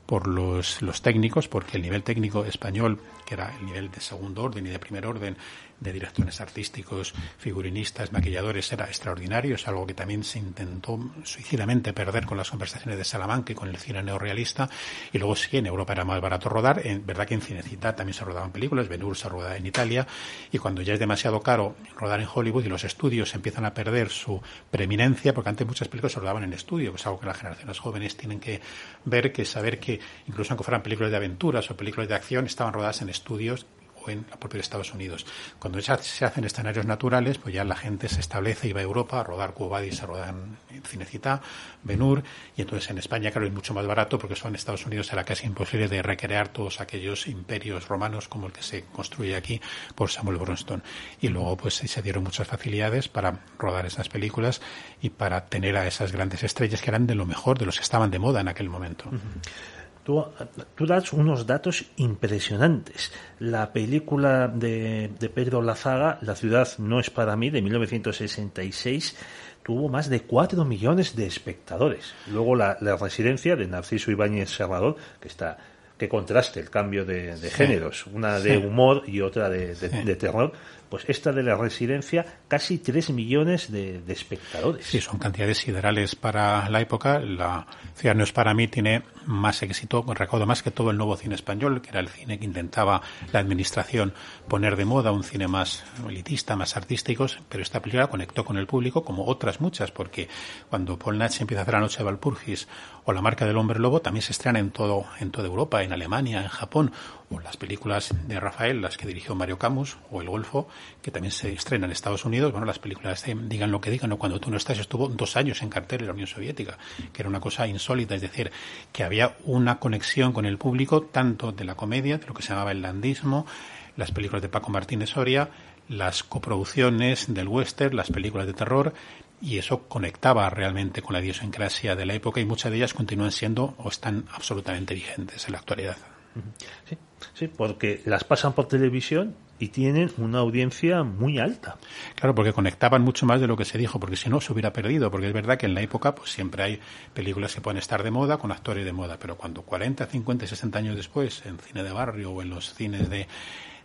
por los técnicos, porque el nivel técnico español, que era el nivel de segundo orden y de primer orden, de directores artísticos, figurinistas, maquilladores, era extraordinario. Es algo que también se intentó suicidamente perder con las conversaciones de Salamanca y con el cine neorealista... Y luego sí, en Europa era más barato rodar. En verdad que en Cinecita también se rodaban películas, Benur se rodaba en Italia. Y cuando ya es demasiado caro rodar en Hollywood y los estudios empiezan a perder su preeminencia, porque antes muchas películas se rodaban en estudio, es algo que las generaciones jóvenes tienen que ver, que saber que incluso aunque fueran películas de aventuras o películas de acción, estaban rodadas en estudios o en los Estados Unidos. Cuando se hacen escenarios naturales, pues ya la gente se establece y va a Europa a rodar Cubadis, a rodar Cinecita, Benur, y entonces en España, claro, es mucho más barato porque son en Estados Unidos era casi imposible de recrear todos aquellos imperios romanos como el que se construye aquí por Samuel Bronston. Y luego, pues se dieron muchas facilidades para rodar esas películas y para tener a esas grandes estrellas que eran de lo mejor, de los que estaban de moda en aquel momento. Tú, das unos datos impresionantes. La película de, de Pedro Lazaga, La ciudad no es para mí, de 1966, tuvo más de 4 millones de espectadores. Luego la, residencia de Narciso Ibáñez Serrador, que está que contraste el cambio de, géneros, una de humor y otra de, terror, pues esta de la residencia, casi 3 millones de, espectadores. Sí, son cantidades siderales para la época. La ciudad no es para mí, tiene más éxito, recuerdo, más que todo el nuevo cine español, que era el cine que intentaba la administración poner de moda, un cine más elitista, más artístico, pero esta película conectó con el público como otras muchas, porque cuando Paul Natch empieza a hacer La noche de Valpurgis o La marca del hombre lobo, también se estrena en, todo, en toda Europa, en Alemania, en Japón, o las películas de Rafael, las que dirigió Mario Camus, o El Golfo, que también se estrena en Estados Unidos, bueno, las películas digan lo que digan, o cuando tú no estás, estuvo dos años en cartel en la Unión Soviética, que era una cosa insólita, es decir, que había había una conexión con el público tanto de la comedia, de lo que se llamaba el landismo, las películas de Paco Martínez Soria, las coproducciones del western, las películas de terror, y eso conectaba realmente con la idiosincrasia de la época y muchas de ellas continúan siendo o están absolutamente vigentes en la actualidad. Sí, sí porque las pasan por televisión y tienen una audiencia muy alta. Claro, porque conectaban mucho más de lo que se dijo, porque si no se hubiera perdido, porque es verdad que en la época pues siempre hay películas que pueden estar de moda con actores de moda, pero cuando 40, 50, 60 años después en cine de barrio o en los cines de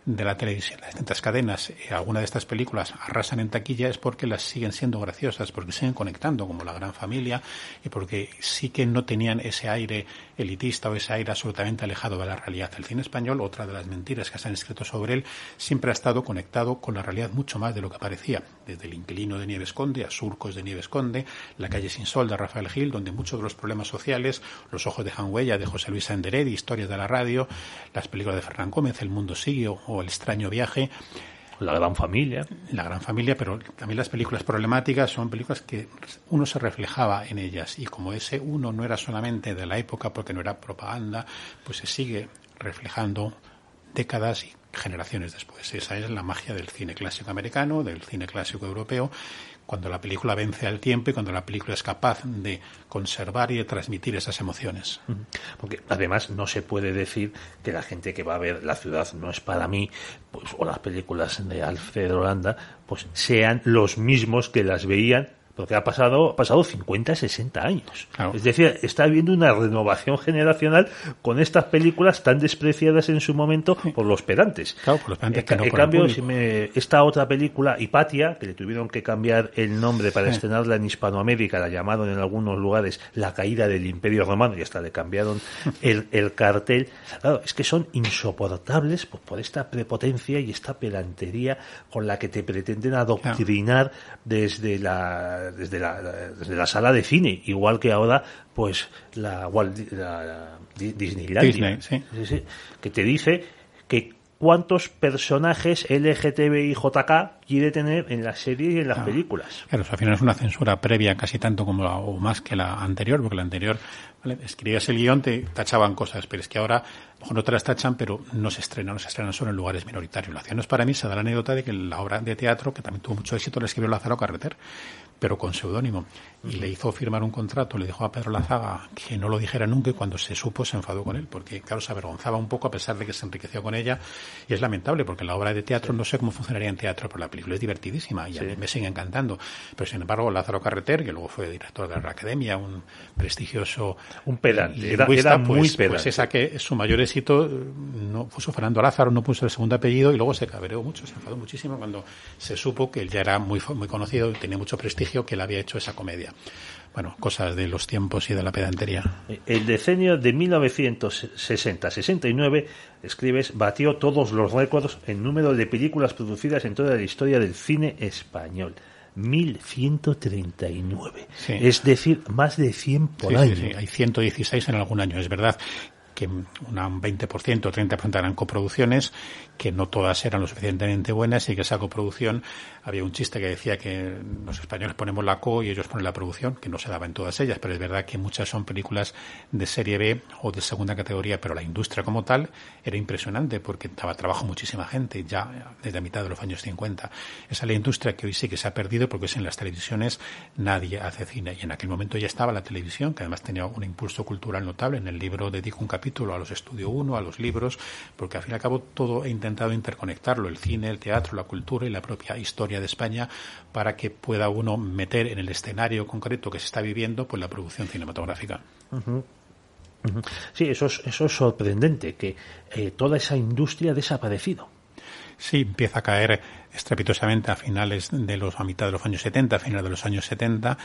de la televisión, las distintas cadenas, eh, alguna de estas películas arrasan en taquilla es porque las siguen siendo graciosas, porque siguen conectando como la gran familia y porque sí que no tenían ese aire elitista o ese aire absolutamente alejado de la realidad. El cine español, otra de las mentiras que se han escrito sobre él, siempre ha estado conectado con la realidad mucho más de lo que parecía. Desde El inquilino de Nieves Conde a Surcos de Nieves Conde, La calle sin sol de Rafael Gil, donde muchos de los problemas sociales, Los ojos de Huella de José Luis Anderedi, Historias de la radio, las películas de Fernán Gómez, El mundo sigue o El extraño viaje, la gran familia. La gran familia, pero también las películas problemáticas son películas que uno se reflejaba en ellas y como ese uno no era solamente de la época porque no era propaganda, pues se sigue reflejando décadas y generaciones después. Esa es la magia del cine clásico americano, del cine clásico europeo cuando la película vence al tiempo y cuando la película es capaz de conservar y de transmitir esas emociones. Porque además no se puede decir que la gente que va a ver La ciudad no es para mí, pues, o las películas de Alfredo Holanda, pues sean los mismos que las veían porque ha pasado, ha pasado 50, 60 años. Es decir, está habiendo una renovación generacional con estas películas tan despreciadas en su momento por los pedantes. por los pedantes. cambio, esta otra película, Hipatia, que le tuvieron que cambiar el nombre para estrenarla en Hispanoamérica, la llamaron en algunos lugares La caída del Imperio Romano y hasta le cambiaron el, cartel. Claro, es que son insoportables por, esta prepotencia y esta pedantería con la que te pretenden adoctrinar desde la desde la, desde la sala de cine, igual que ahora pues la, que te dice que cuántos personajes LGTBIJK quiere tener en las series y en las ah, películas. Claro, al final es una censura previa casi tanto como o más que la anterior, porque la anterior ¿vale? escribías el guión, te tachaban cosas, pero es que ahora mejor no te las tachan, pero no se estrenan, no se estrenan solo en lugares minoritarios. Lo hacían no es pues, para mí, se da la anécdota de que la obra de teatro, que también tuvo mucho éxito, la escribió Lázaro Carreter, pero con seudónimo y le hizo firmar un contrato, le dijo a Pedro Lazaga que no lo dijera nunca y cuando se supo se enfadó con él, porque claro, se avergonzaba un poco a pesar de que se enriqueció con ella y es lamentable porque la obra de teatro, no sé cómo funcionaría en teatro, pero la película es divertidísima y a mí me sigue encantando. Pero sin embargo, Lázaro Carreter, que luego fue director de la Academia, un prestigioso... Un pedante, era, muy Pues, pues esa que su mayor éxito no puso Fernando Lázaro, no puso el segundo apellido y luego se cabreó mucho, se enfadó muchísimo cuando se supo que él ya era muy, muy conocido, tenía mucho prestigio, que él había hecho esa comedia. Bueno, cosas de los tiempos y de la pedantería. El decenio de 1960-69, escribes, batió todos los récords en número de películas producidas en toda la historia del cine español. 1139. Es decir, más de 100 por año. Hay 116 en algún año, es verdad que un 20% o 30% eran coproducciones que no todas eran lo suficientemente buenas y que esa coproducción, había un chiste que decía que los españoles ponemos la co y ellos ponen la producción, que no se daba en todas ellas, pero es verdad que muchas son películas de serie B o de segunda categoría, pero la industria como tal era impresionante porque estaba trabajo muchísima gente ya desde la mitad de los años 50. Esa es la industria que hoy sí que se ha perdido porque es en las televisiones nadie hace cine y en aquel momento ya estaba la televisión, que además tenía un impulso cultural notable. En el libro dedico un capítulo a los estudio 1, a los libros, porque al fin y al cabo todo e intentado intentado interconectarlo, el cine, el teatro, la cultura y la propia historia de España, para que pueda uno meter en el escenario concreto que se está viviendo pues la producción cinematográfica. Sí, eso es, eso sorprendente, que eh, toda esa industria ha desaparecido. Sí, empieza a caer estrepitosamente a finales de los, a mitad de los años 70, a finales de los años 70,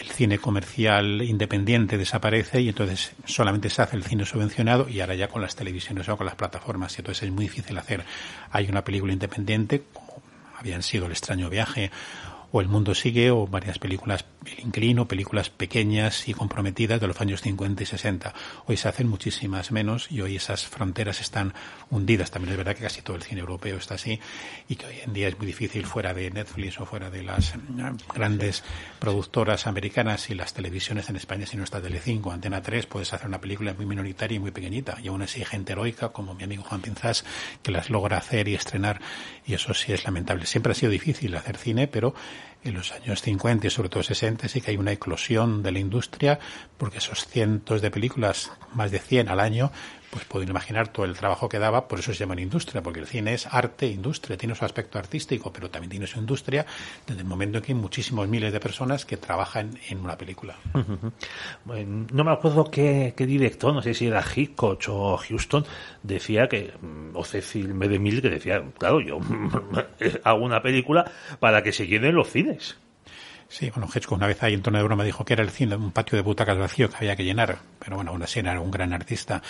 el cine comercial independiente desaparece y entonces solamente se hace el cine subvencionado y ahora ya con las televisiones o con las plataformas y entonces es muy difícil hacer. Hay una película independiente como habían sido El extraño viaje o El mundo sigue o varias películas el películas pequeñas y comprometidas de los años 50 y 60. Hoy se hacen muchísimas menos y hoy esas fronteras están hundidas. También es verdad que casi todo el cine europeo está así y que hoy en día es muy difícil fuera de Netflix o fuera de las eh, grandes productoras americanas y las televisiones en España, si no está Telecinco, Antena 3, puedes hacer una película muy minoritaria y muy pequeñita. Y aún así hay gente heroica como mi amigo Juan Pinzás que las logra hacer y estrenar y eso sí es lamentable. Siempre ha sido difícil hacer cine, pero en los años 50 y sobre todo 60 sí que hay una eclosión de la industria porque esos cientos de películas, más de 100 al año, pues pueden imaginar todo el trabajo que daba, por eso se llama industria, porque el cine es arte, industria, tiene su aspecto artístico, pero también tiene su industria desde el momento en que hay muchísimos miles de personas que trabajan en una película. Eh, no me acuerdo qué, qué, director, no sé si era Hitchcock o Houston, decía que, mm, o Cecil Medemil, que decía, claro, yo hago una película para que se llenen los cines. Sí, bueno, Hitchcock una vez ahí en tono de broma dijo que era el cine, un patio de butacas vacío que había que llenar, pero bueno, una así era un gran artista.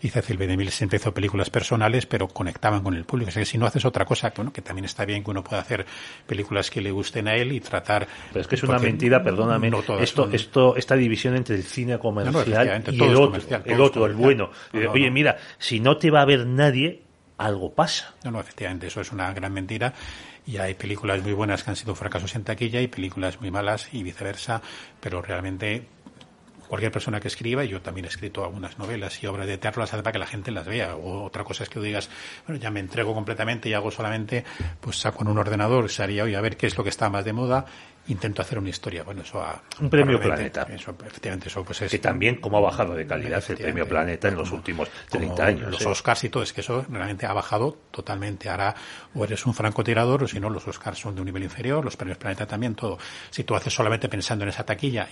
Y Cecil B. DeMille se empezó películas personales, pero conectaban con el público. O sea, que si no haces otra cosa, que, bueno, que también está bien que uno pueda hacer películas que le gusten a él y tratar... Pero es que es una mentira, perdóname, esto, esto, esta división entre el cine comercial y el otro, el otro, el bueno. Oye, mira, si no te va a ver nadie, algo pasa. No, no, efectivamente, eso es una gran mentira y hay películas muy buenas que han sido fracasos en taquilla y películas muy malas y viceversa, pero realmente cualquier persona que escriba, yo también he escrito algunas novelas y obras de teatro, las hace para que la gente las vea. O otra cosa es que tú digas, bueno, ya me entrego completamente y hago solamente, pues saco en un ordenador, se haría hoy a ver qué es lo que está más de moda intento hacer una historia. Bueno, eso Un premio Planeta. efectivamente, eso pues Que también, cómo ha bajado de calidad el premio Planeta en los últimos 30 años. Los Oscars y todo, es que eso realmente ha bajado totalmente. Ahora o eres un francotirador o si no, los Oscars son de un nivel inferior, los premios Planeta también, todo. Si tú haces solamente pensando en esa taquilla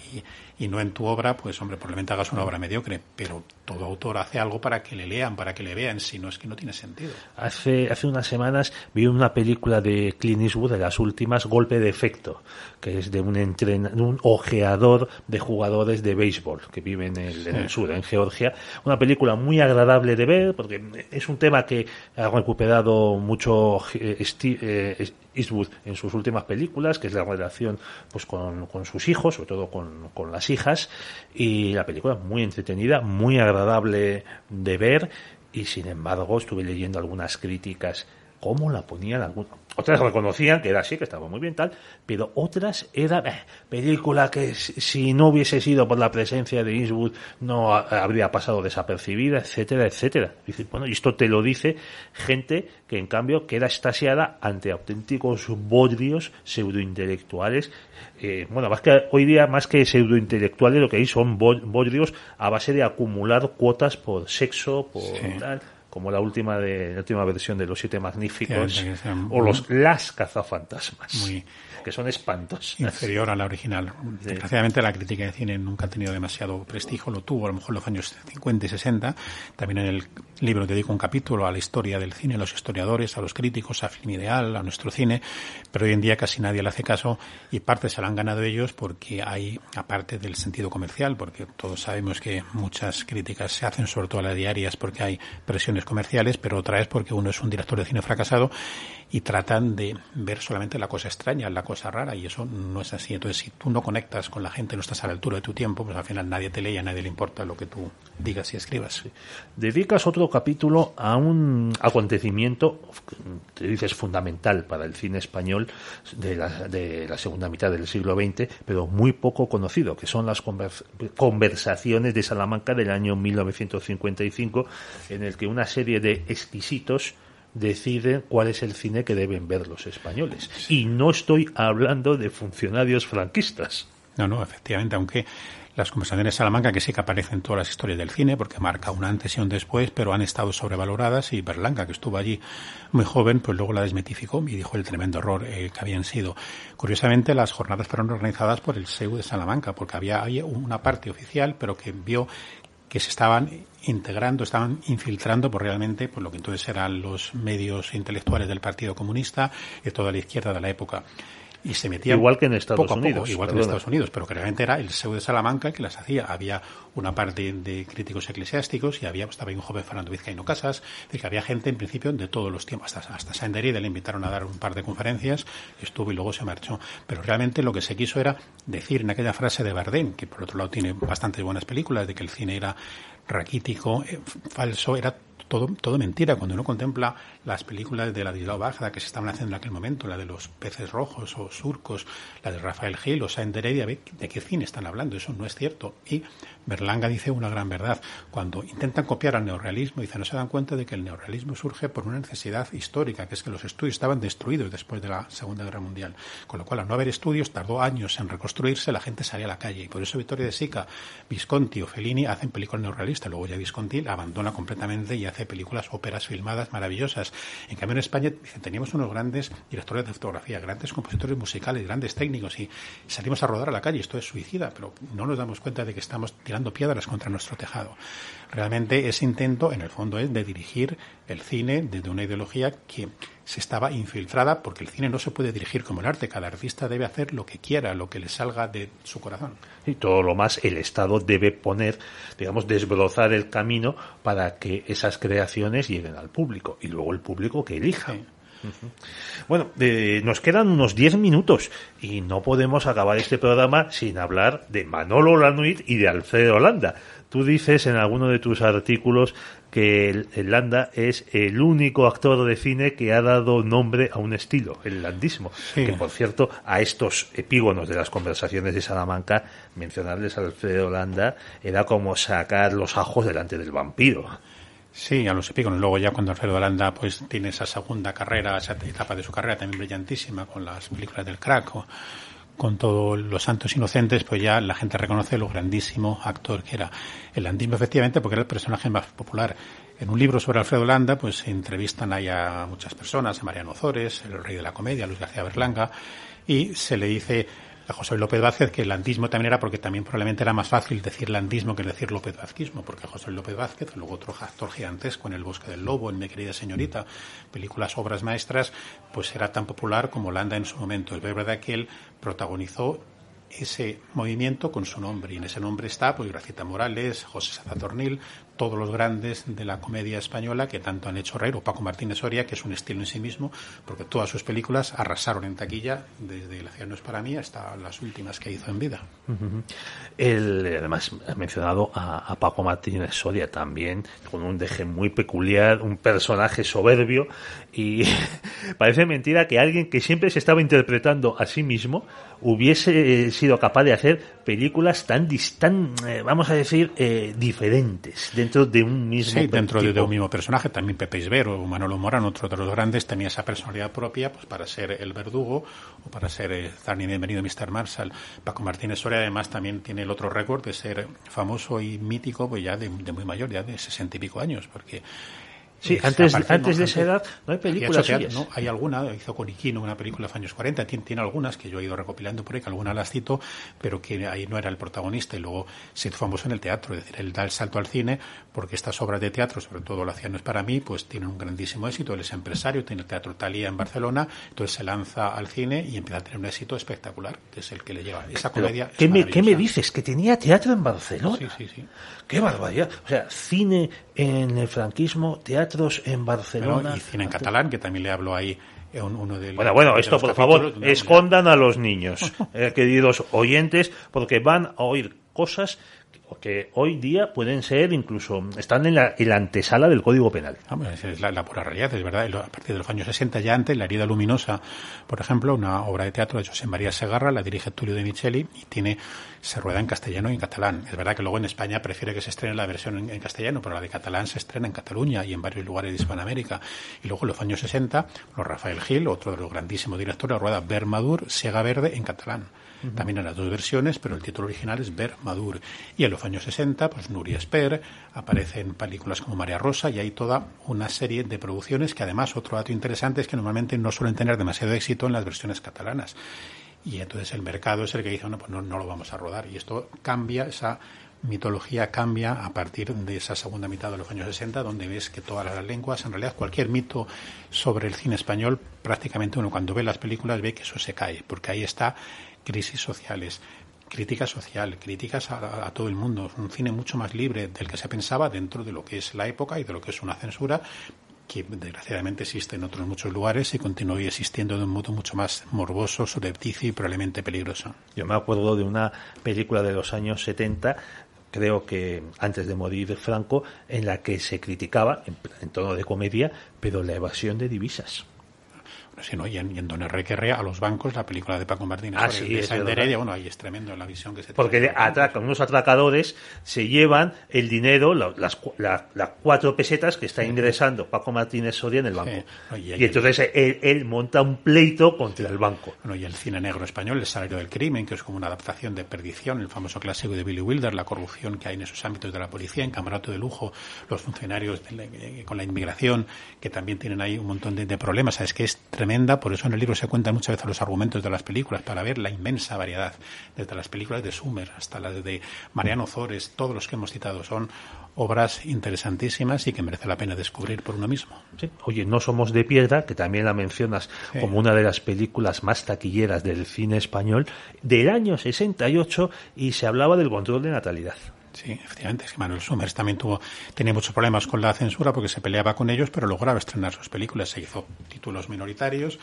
y, no en tu obra, pues hombre, probablemente hagas una obra mediocre, pero todo autor hace algo para que le lean, para que le vean, si no es que no tiene sentido. Hace, hace unas semanas vi una película de Clint Eastwood, de las últimas, Golpe de Efecto, que es de un, entrenador, un ojeador de jugadores de béisbol que vive en el, sur, en Georgia. Una película muy agradable de ver, porque es un tema que ha recuperado mucho eh, eh, Eastwood en sus últimas películas, que es la relación pues con, sus hijos, sobre todo con, con, las hijas, y la película es muy entretenida, muy agradable de ver, y sin embargo estuve leyendo algunas críticas cómo la ponían algunos. Otras reconocían que era así, que estaba muy bien tal, pero otras era eh, película que si no hubiese sido por la presencia de Eastwood no habría pasado desapercibida, etcétera, etcétera. bueno, y esto te lo dice gente que en cambio queda extasiada ante auténticos bodrios pseudointelectuales. Eh, bueno, más que hoy día más que pseudointelectuales lo que hay son bodrios a base de acumular cuotas por sexo, por tal como la última de la última versión de los siete magníficos o los las cazafantasmas que son espantos inferior a la original desgraciadamente la crítica de cine nunca ha tenido demasiado prestigio lo tuvo a lo mejor en los años 50 y 60 también en el libro dedico un capítulo a la historia del cine a los historiadores a los críticos a film ideal a nuestro cine pero hoy en día casi nadie le hace caso y parte se la han ganado ellos porque hay aparte del sentido comercial porque todos sabemos que muchas críticas se hacen sobre todo a las diarias porque hay presiones comerciales, pero otra es porque uno es un director de cine fracasado y tratan de ver solamente la cosa extraña, la cosa rara, y eso no es así. Entonces, si tú no conectas con la gente, no estás a la altura de tu tiempo, pues al final nadie te lee, a nadie le importa lo que tú digas y escribas. Dedicas otro capítulo a un acontecimiento, te dices, fundamental para el cine español de la, segunda mitad del siglo XX, pero muy poco conocido, que son las conversaciones de Salamanca del año 1955, en el que una serie de exquisitos decide cuál es el cine que deben ver los españoles. Y no estoy hablando de funcionarios franquistas. No, no, efectivamente, aunque las conversaciones de Salamanca, que sí que aparecen todas las historias del cine, porque marca un antes y un después, pero han estado sobrevaloradas y Berlanga, que estuvo allí muy joven, pues luego la desmitificó y dijo el tremendo error eh, que habían sido. Curiosamente, las jornadas fueron organizadas por el SEU de Salamanca, porque había, ahí una parte oficial, pero que vio que se estaban integrando, estaban infiltrando por pues, realmente por pues, lo que entonces eran los medios intelectuales del Partido Comunista y toda la izquierda de la época y se metía igual que en Estados Unidos, igual que en Estados Unidos, pero que realmente era el pseudo de Salamanca el que las hacía. Había una parte de críticos eclesiásticos y había estaba pues, un joven Fernando Vizcaíno Casas, de que había gente en principio de todos los tiempos, hasta hasta Sanderide le invitaron a dar un par de conferencias, estuvo y luego se marchó. Pero realmente lo que se quiso era decir en aquella frase de Bardem, que por otro lado tiene bastantes buenas películas, de que el cine era raquítico, eh, falso, era todo, mentira. Cuando uno contempla las películas de la la bajada que se estaban haciendo en aquel momento, la de los peces rojos o surcos, la de Rafael Gil o Saint Heredia, ¿de qué cine están hablando? Eso no es cierto. Y Berlanga dice una gran verdad. Cuando intentan copiar al neorrealismo, dice, no se dan cuenta de que el neorrealismo surge por una necesidad histórica, que es que los estudios estaban destruidos después de la Segunda Guerra Mundial. Con lo cual, al no haber estudios, tardó años en reconstruirse, la gente salía a la calle. Y por eso Vittorio de Sica, Visconti o Fellini hacen películas neorrealistas. Luego ya Visconti la abandona completamente y hace películas, óperas filmadas maravillosas. En cambio, en España teníamos unos grandes directores de fotografía, grandes compositores musicales, grandes técnicos y salimos a rodar a la calle. Esto es suicida, pero no nos damos cuenta de que estamos tirando piedras contra nuestro tejado. Realmente ese intento, en el fondo, es de dirigir el cine desde una ideología que se estaba infiltrada, porque el cine no se puede dirigir como el arte. Cada artista debe hacer lo que quiera, lo que le salga de su corazón. Y todo lo más, el Estado debe poner, digamos, desbrozar el camino para que esas creaciones lleguen al público y luego el público que elija. Bueno, eh, nos quedan unos 10 minutos y no podemos acabar este programa sin hablar de Manolo Lanuit y de Alfredo Holanda. Tú dices en alguno de tus artículos que el, Landa es el único actor de cine que ha dado nombre a un estilo, el landismo. Que por cierto, a estos epígonos de las conversaciones de Salamanca, mencionarles a Alfredo Landa era como sacar los ajos delante del vampiro. Sí, a los epígonos. Luego ya cuando Alfredo Landa pues tiene esa segunda carrera, esa etapa de su carrera también brillantísima con las películas del crack con todos los santos inocentes, pues ya la gente reconoce lo grandísimo actor que era. El landismo, efectivamente, porque era el personaje más popular. En un libro sobre Alfredo Landa, pues se entrevistan ahí a muchas personas, a Mariano Zores, el rey de la comedia, Luis García Berlanga, y se le dice José López Vázquez que el landismo también era porque también probablemente era más fácil decir landismo que decir López Vázquez porque José López Vázquez, luego otro actor gigantesco en El Bosque del Lobo, en Mi querida señorita, mm. películas, obras maestras, pues era tan popular como Landa en su momento. Es verdad que él protagonizó ese movimiento con su nombre. Y en ese nombre está pues Gracita Morales, José Sazatornil, todos los grandes de la comedia española que tanto han hecho reír, o Paco Martínez Soria, que es un estilo en sí mismo, porque todas sus películas arrasaron en taquilla desde El cielo no es para mí hasta las últimas que hizo en vida. además, ha mencionado a, a, Paco Martínez Soria también, con un deje muy peculiar, un personaje soberbio, y parece mentira que alguien que siempre se estaba interpretando a sí mismo, hubiese eh, sido capaz de hacer películas tan, distan eh, vamos a decir, eh, diferentes dentro de un mismo Sí, dentro de, un mismo personaje. También Pepe Isbero o Manolo Morán, otro de los grandes, tenía esa personalidad propia pues para ser el verdugo o para ser tan bienvenido Mr. Marshall. Paco Martínez Soria además también tiene el otro récord de ser famoso y mítico pues ya de, de muy mayor, ya de sesenta y pico años, porque Sí, antes, de esa edad no hay películas ¿no? Hay alguna, hizo con Iquino una película de años 40, tiene, algunas que yo he ido recopilando por ahí, que algunas las cito, pero que ahí no era el protagonista y luego se hizo famoso en el teatro, es decir, él da el salto al cine, porque estas obras de teatro, sobre todo La hacíanos es para mí, pues tienen un grandísimo éxito. Él es empresario, tiene el Teatro Talía en Barcelona, entonces se lanza al cine y empieza a tener un éxito espectacular, que es el que le lleva. Esa comedia. ¿qué, me, ¿Qué me dices? ¿Que tenía teatro en Barcelona? Sí, sí, sí. ¡Qué barbaridad! O sea, cine en el franquismo, teatros en Barcelona. y cine en catalán, que también le hablo ahí uno de bueno, bueno, esto por favor, escondan a los niños, eh, queridos oyentes, porque van a oír cosas que hoy día pueden ser incluso, están en la, antesala del Código Penal. es la, pura realidad, es verdad. A partir de los años 60 ya antes, La herida luminosa, por ejemplo, una obra de teatro de José María Segarra, la dirige Tulio de Micheli y tiene se rueda en castellano y en catalán. Es verdad que luego en España prefiere que se estrene la versión en, castellano, pero la de catalán se estrena en Cataluña y en varios lugares de Hispanoamérica. Y luego en los años 60, Rafael Gil, otro de los grandísimos directores, rueda Bermadur, Sega Verde en catalán. También en las dos versiones, pero el título original es Ver Madur. Y en los años 60, pues Nuria Esper aparece en películas como María Rosa y hay toda una serie de producciones que además otro dato interesante es que normalmente no suelen tener demasiado éxito en las versiones catalanas. Y entonces el mercado es el que dice, bueno, pues no, no lo vamos a rodar. Y esto cambia esa mitología cambia a partir de esa segunda mitad de los años 60, donde ves que todas las lenguas, en realidad cualquier mito sobre el cine español, prácticamente uno cuando ve las películas ve que eso se cae, porque ahí está crisis sociales, crítica social, críticas a, todo el mundo, un cine mucho más libre del que se pensaba dentro de lo que es la época y de lo que es una censura que desgraciadamente existe en otros muchos lugares y continúa existiendo de un modo mucho más morboso, surrepticio y probablemente peligroso. Yo me acuerdo de una película de los años 70 creo que antes de morir Franco, en la que se criticaba, en, en tono de comedia, pero la evasión de divisas y en, Don a los bancos, la película de Paco Martínez. Ah, sí, bueno, ahí es tremendo la visión que se Porque tiene. unos atracadores se llevan el dinero, las, cuatro pesetas que está ingresando Paco Martínez Soria en el banco. y, entonces él, monta un pleito contra el banco. Bueno, y el cine negro español, El salario del crimen, que es como una adaptación de Perdición, el famoso clásico de Billy Wilder, la corrupción que hay en esos ámbitos de la policía, en Camarato de Lujo, los funcionarios eh, con la inmigración, que también tienen ahí un montón de, problemas. es que es tremendo por eso en el libro se cuentan muchas veces los argumentos de las películas, para ver la inmensa variedad, desde las películas de Sumer hasta las de Mariano Zores, todos los que hemos citado son obras interesantísimas y que merece la pena descubrir por uno mismo. Sí. Oye, No somos de piedra, que también la mencionas como una de las películas más taquilleras del cine español, del año 68 y se hablaba del control de natalidad. Sí, efectivamente. es que Manuel Summers también tuvo, tenía muchos problemas con la censura porque se peleaba con ellos, pero lograba estrenar sus películas. Se hizo títulos minoritarios,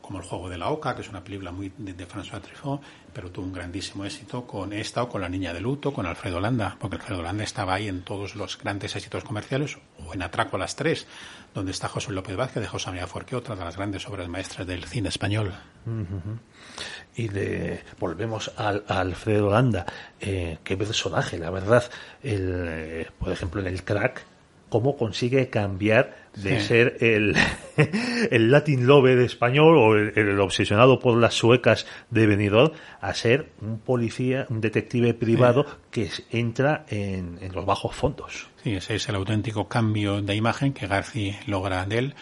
como El juego de la oca, que es una película muy de, François Truffaut, pero tuvo un grandísimo éxito con esta o con La niña de luto, con Alfredo Landa, porque Alfredo Landa estaba ahí en todos los grandes éxitos comerciales, o en Atraco a las tres, donde está José López Vázquez de José María Forqué, otra de las grandes obras maestras del cine español y de volvemos al, a Alfredo Landa eh, qué personaje la verdad el, eh, por ejemplo en el crack cómo consigue cambiar de ser el, el Latin de español o el, obsesionado por las suecas de Benidorm a ser un policía, un detective privado que entra en, en, los bajos fondos. Sí, ese es el auténtico cambio de imagen que García logra de él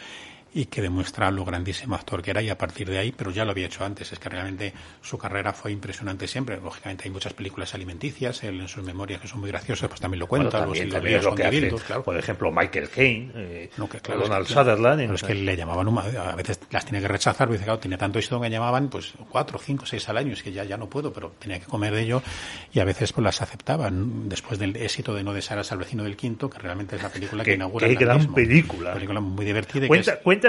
y que demuestra lo grandísimo actor que era y a partir de ahí, pero ya lo había hecho antes, es que realmente su carrera fue impresionante siempre. Lógicamente hay muchas películas alimenticias, en sus memorias que son muy graciosas, pues también lo cuenta. los también que por ejemplo, Michael Caine, eh, Ronald Donald Sutherland. Claro, es que le llamaban, a veces las tiene que rechazar, porque claro, tiene tanto éxito que llamaban pues cuatro, cinco, seis al año, es que ya, ya no puedo, pero tenía que comer de ello y a veces pues las aceptaban. Después del éxito de No desearas al vecino del quinto, que realmente es la película que, inaugura. Qué gran película. Una película muy divertida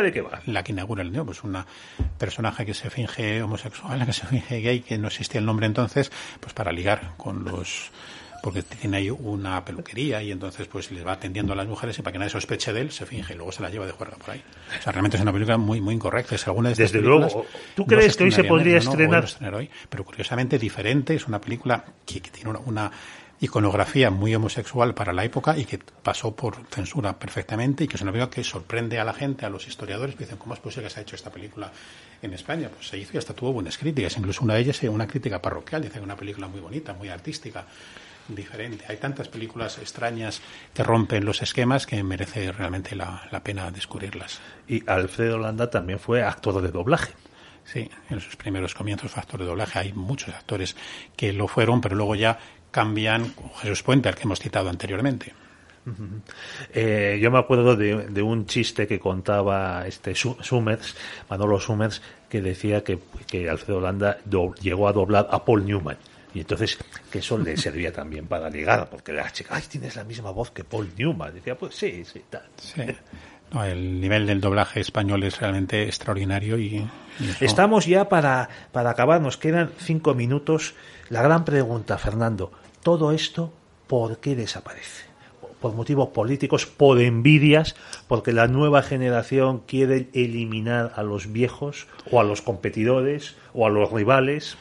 de qué va? La que inaugura el neo, pues una personaje que se finge homosexual, que se finge gay, que no existía el nombre entonces, pues para ligar con los porque tiene ahí una peluquería y entonces pues le va atendiendo a las mujeres y para que nadie sospeche de él se finge y luego se la lleva de juerga por ahí. O sea, realmente es una película muy muy incorrecta. Es alguna Desde luego, ¿tú crees que hoy se podría estrenar? hoy pero curiosamente diferente, es una película que, tiene una iconografía muy homosexual para la época y que pasó por censura perfectamente y que es una película que sorprende a la gente, a los historiadores, que dicen, ¿cómo es posible que se ha hecho esta película en España? Pues se hizo y hasta tuvo buenas críticas, incluso una de ellas eh, una crítica parroquial, dice que una película muy bonita, muy artística, diferente. Hay tantas películas extrañas que rompen los esquemas que merece realmente la, la pena descubrirlas. Y Alfredo Landa también fue actor de doblaje. Sí, en sus primeros comienzos fue actor de doblaje. Hay muchos actores que lo fueron, pero luego ya cambian Jesús Puente, al que hemos citado anteriormente. Eh, yo me acuerdo de, un chiste que contaba este Summers, Manolo Summers, que decía que, que Alfredo Landa llegó a doblar a Paul Newman. Y entonces, que eso le servía también para ligar, porque la chica, ay, tienes la misma voz que Paul Newman. Decía, pues sí, sí, el nivel del doblaje español es realmente extraordinario y, estamos ya para, para acabar, nos quedan cinco minutos. La gran pregunta, Fernando, todo esto, ¿por qué desaparece? Por motivos políticos, por envidias, porque la nueva generación quiere eliminar a los viejos o a los competidores o a los rivales.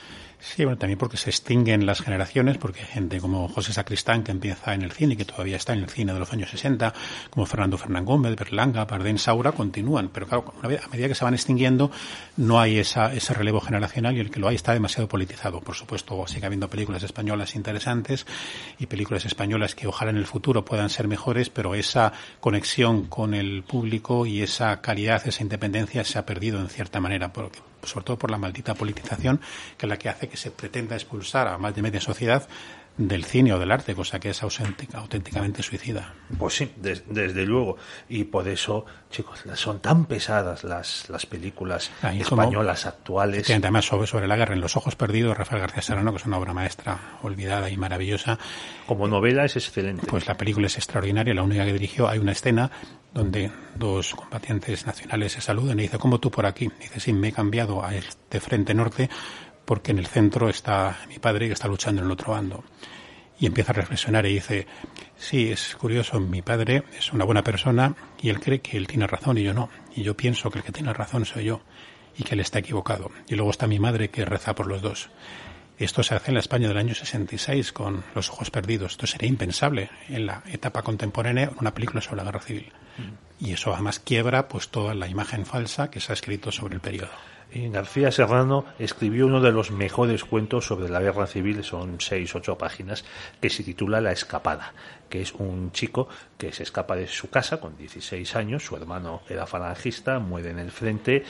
Sí, bueno, también porque se extinguen las generaciones, porque hay gente como José Sacristán, que empieza en el cine y que todavía está en el cine de los años 60, como Fernando Fernán Gómez, Berlanga, Pardén, Saura, continúan. Pero claro, a medida que se van extinguiendo, no hay esa, ese relevo generacional y el que lo hay está demasiado politizado. Por supuesto, sigue habiendo películas españolas interesantes y películas españolas que ojalá en el futuro puedan ser mejores, pero esa conexión con el público y esa calidad, esa independencia se ha perdido en cierta manera. Porque sobre todo por la maldita politización, que es la que hace que se pretenda expulsar a más de media sociedad del cine o del arte, cosa que es auténtica, auténticamente suicida. Pues sí, desde luego. Y por eso, chicos, son tan pesadas las, las películas españolas actuales. Tienen además sobre, sobre la guerra, en Los Ojos Perdidos, Rafael García Serrano, que es una obra maestra olvidada y maravillosa. Como novela es excelente. Pues la película es extraordinaria, la única que dirigió. Hay una escena donde dos combatientes nacionales se saludan y dice, ¿cómo tú por aquí? dice, sí, me he cambiado a este frente norte porque en el centro está mi padre que está luchando en el otro bando. Y empieza a reflexionar y dice, sí, es curioso, mi padre es una buena persona y él cree que él tiene razón y yo no. Y yo pienso que el que tiene razón soy yo y que él está equivocado. Y luego está mi madre que reza por los dos. Esto se hace en la España del año 66 con Los Ojos Perdidos. Esto sería impensable en la etapa contemporánea en una película sobre la guerra civil. Mm. Y eso además quiebra pues toda la imagen falsa que se ha escrito sobre el periodo. Eh, García Serrano escribió uno de los mejores cuentos sobre la guerra civil, son seis, ocho páginas, que se titula La Escapada, que es un chico que se escapa de su casa con 16 años, su hermano era falangista, muere en el frente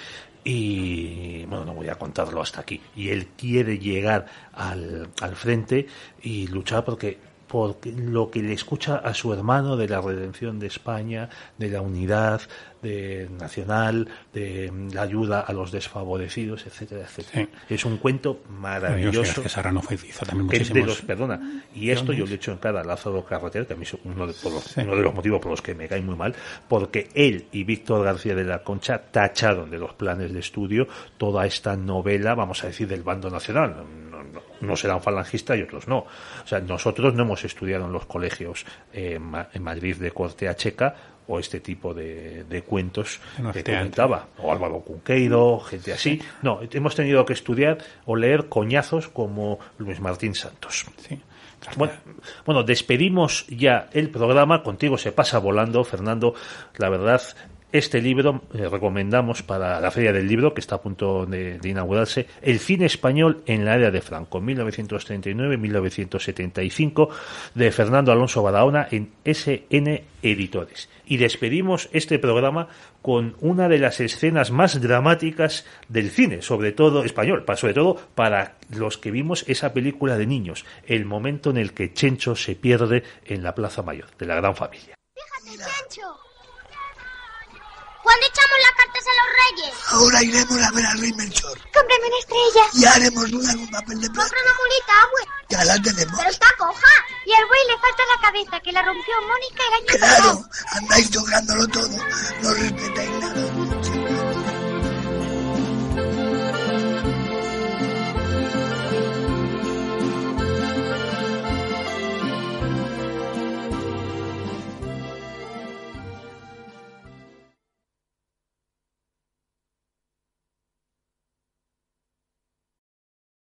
y, bueno, no voy a contarlo hasta aquí, y él quiere llegar al, al frente y luchar porque por lo que le escucha a su hermano de la redención de España, de la unidad, de nacional, de la ayuda a los desfavorecidos, etcétera, etcétera. Es un cuento maravilloso. ...que es que también muchísimos... de los, perdona, y esto yo lo he hecho en cara a Lázaro que a mí es uno de, los, uno de los motivos por los que me cae muy mal, porque él y Víctor García de la Concha tacharon de los planes de estudio toda esta novela, vamos a decir, del bando nacional. No, no, unos eran falangistas y otros no. O sea, nosotros no hemos estudiado en los colegios eh, en Madrid de corte a checa o este tipo de, cuentos que comentaba, o Álvaro Cunqueiro, gente así. No, hemos tenido que estudiar o leer coñazos como Luis Martín Santos. Bueno, bueno, despedimos ya el programa. Contigo se pasa volando, Fernando. La verdad, este libro eh, recomendamos para la Feria del Libro, que está a punto de, inaugurarse, El cine español en la era de Franco, 1939-1975, de Fernando Alonso Barahona en SN Editores. Y despedimos este programa con una de las escenas más dramáticas del cine, sobre todo español, sobre todo para los que vimos esa película de niños, el momento en el que Chencho se pierde en la Plaza Mayor de la Gran Familia. ¡Fíjate, Chencho! ¿Cuándo echamos las cartas a los reyes? Ahora iremos a ver al rey Melchor. Cómprame una estrella. Y haremos una con papel de plata. Compra una mulita, güey. Ya la tenemos. Pero está coja. Y al güey le falta la cabeza, que la rompió Mónica el año Claro, andáis tocándolo todo. No respetáis nada.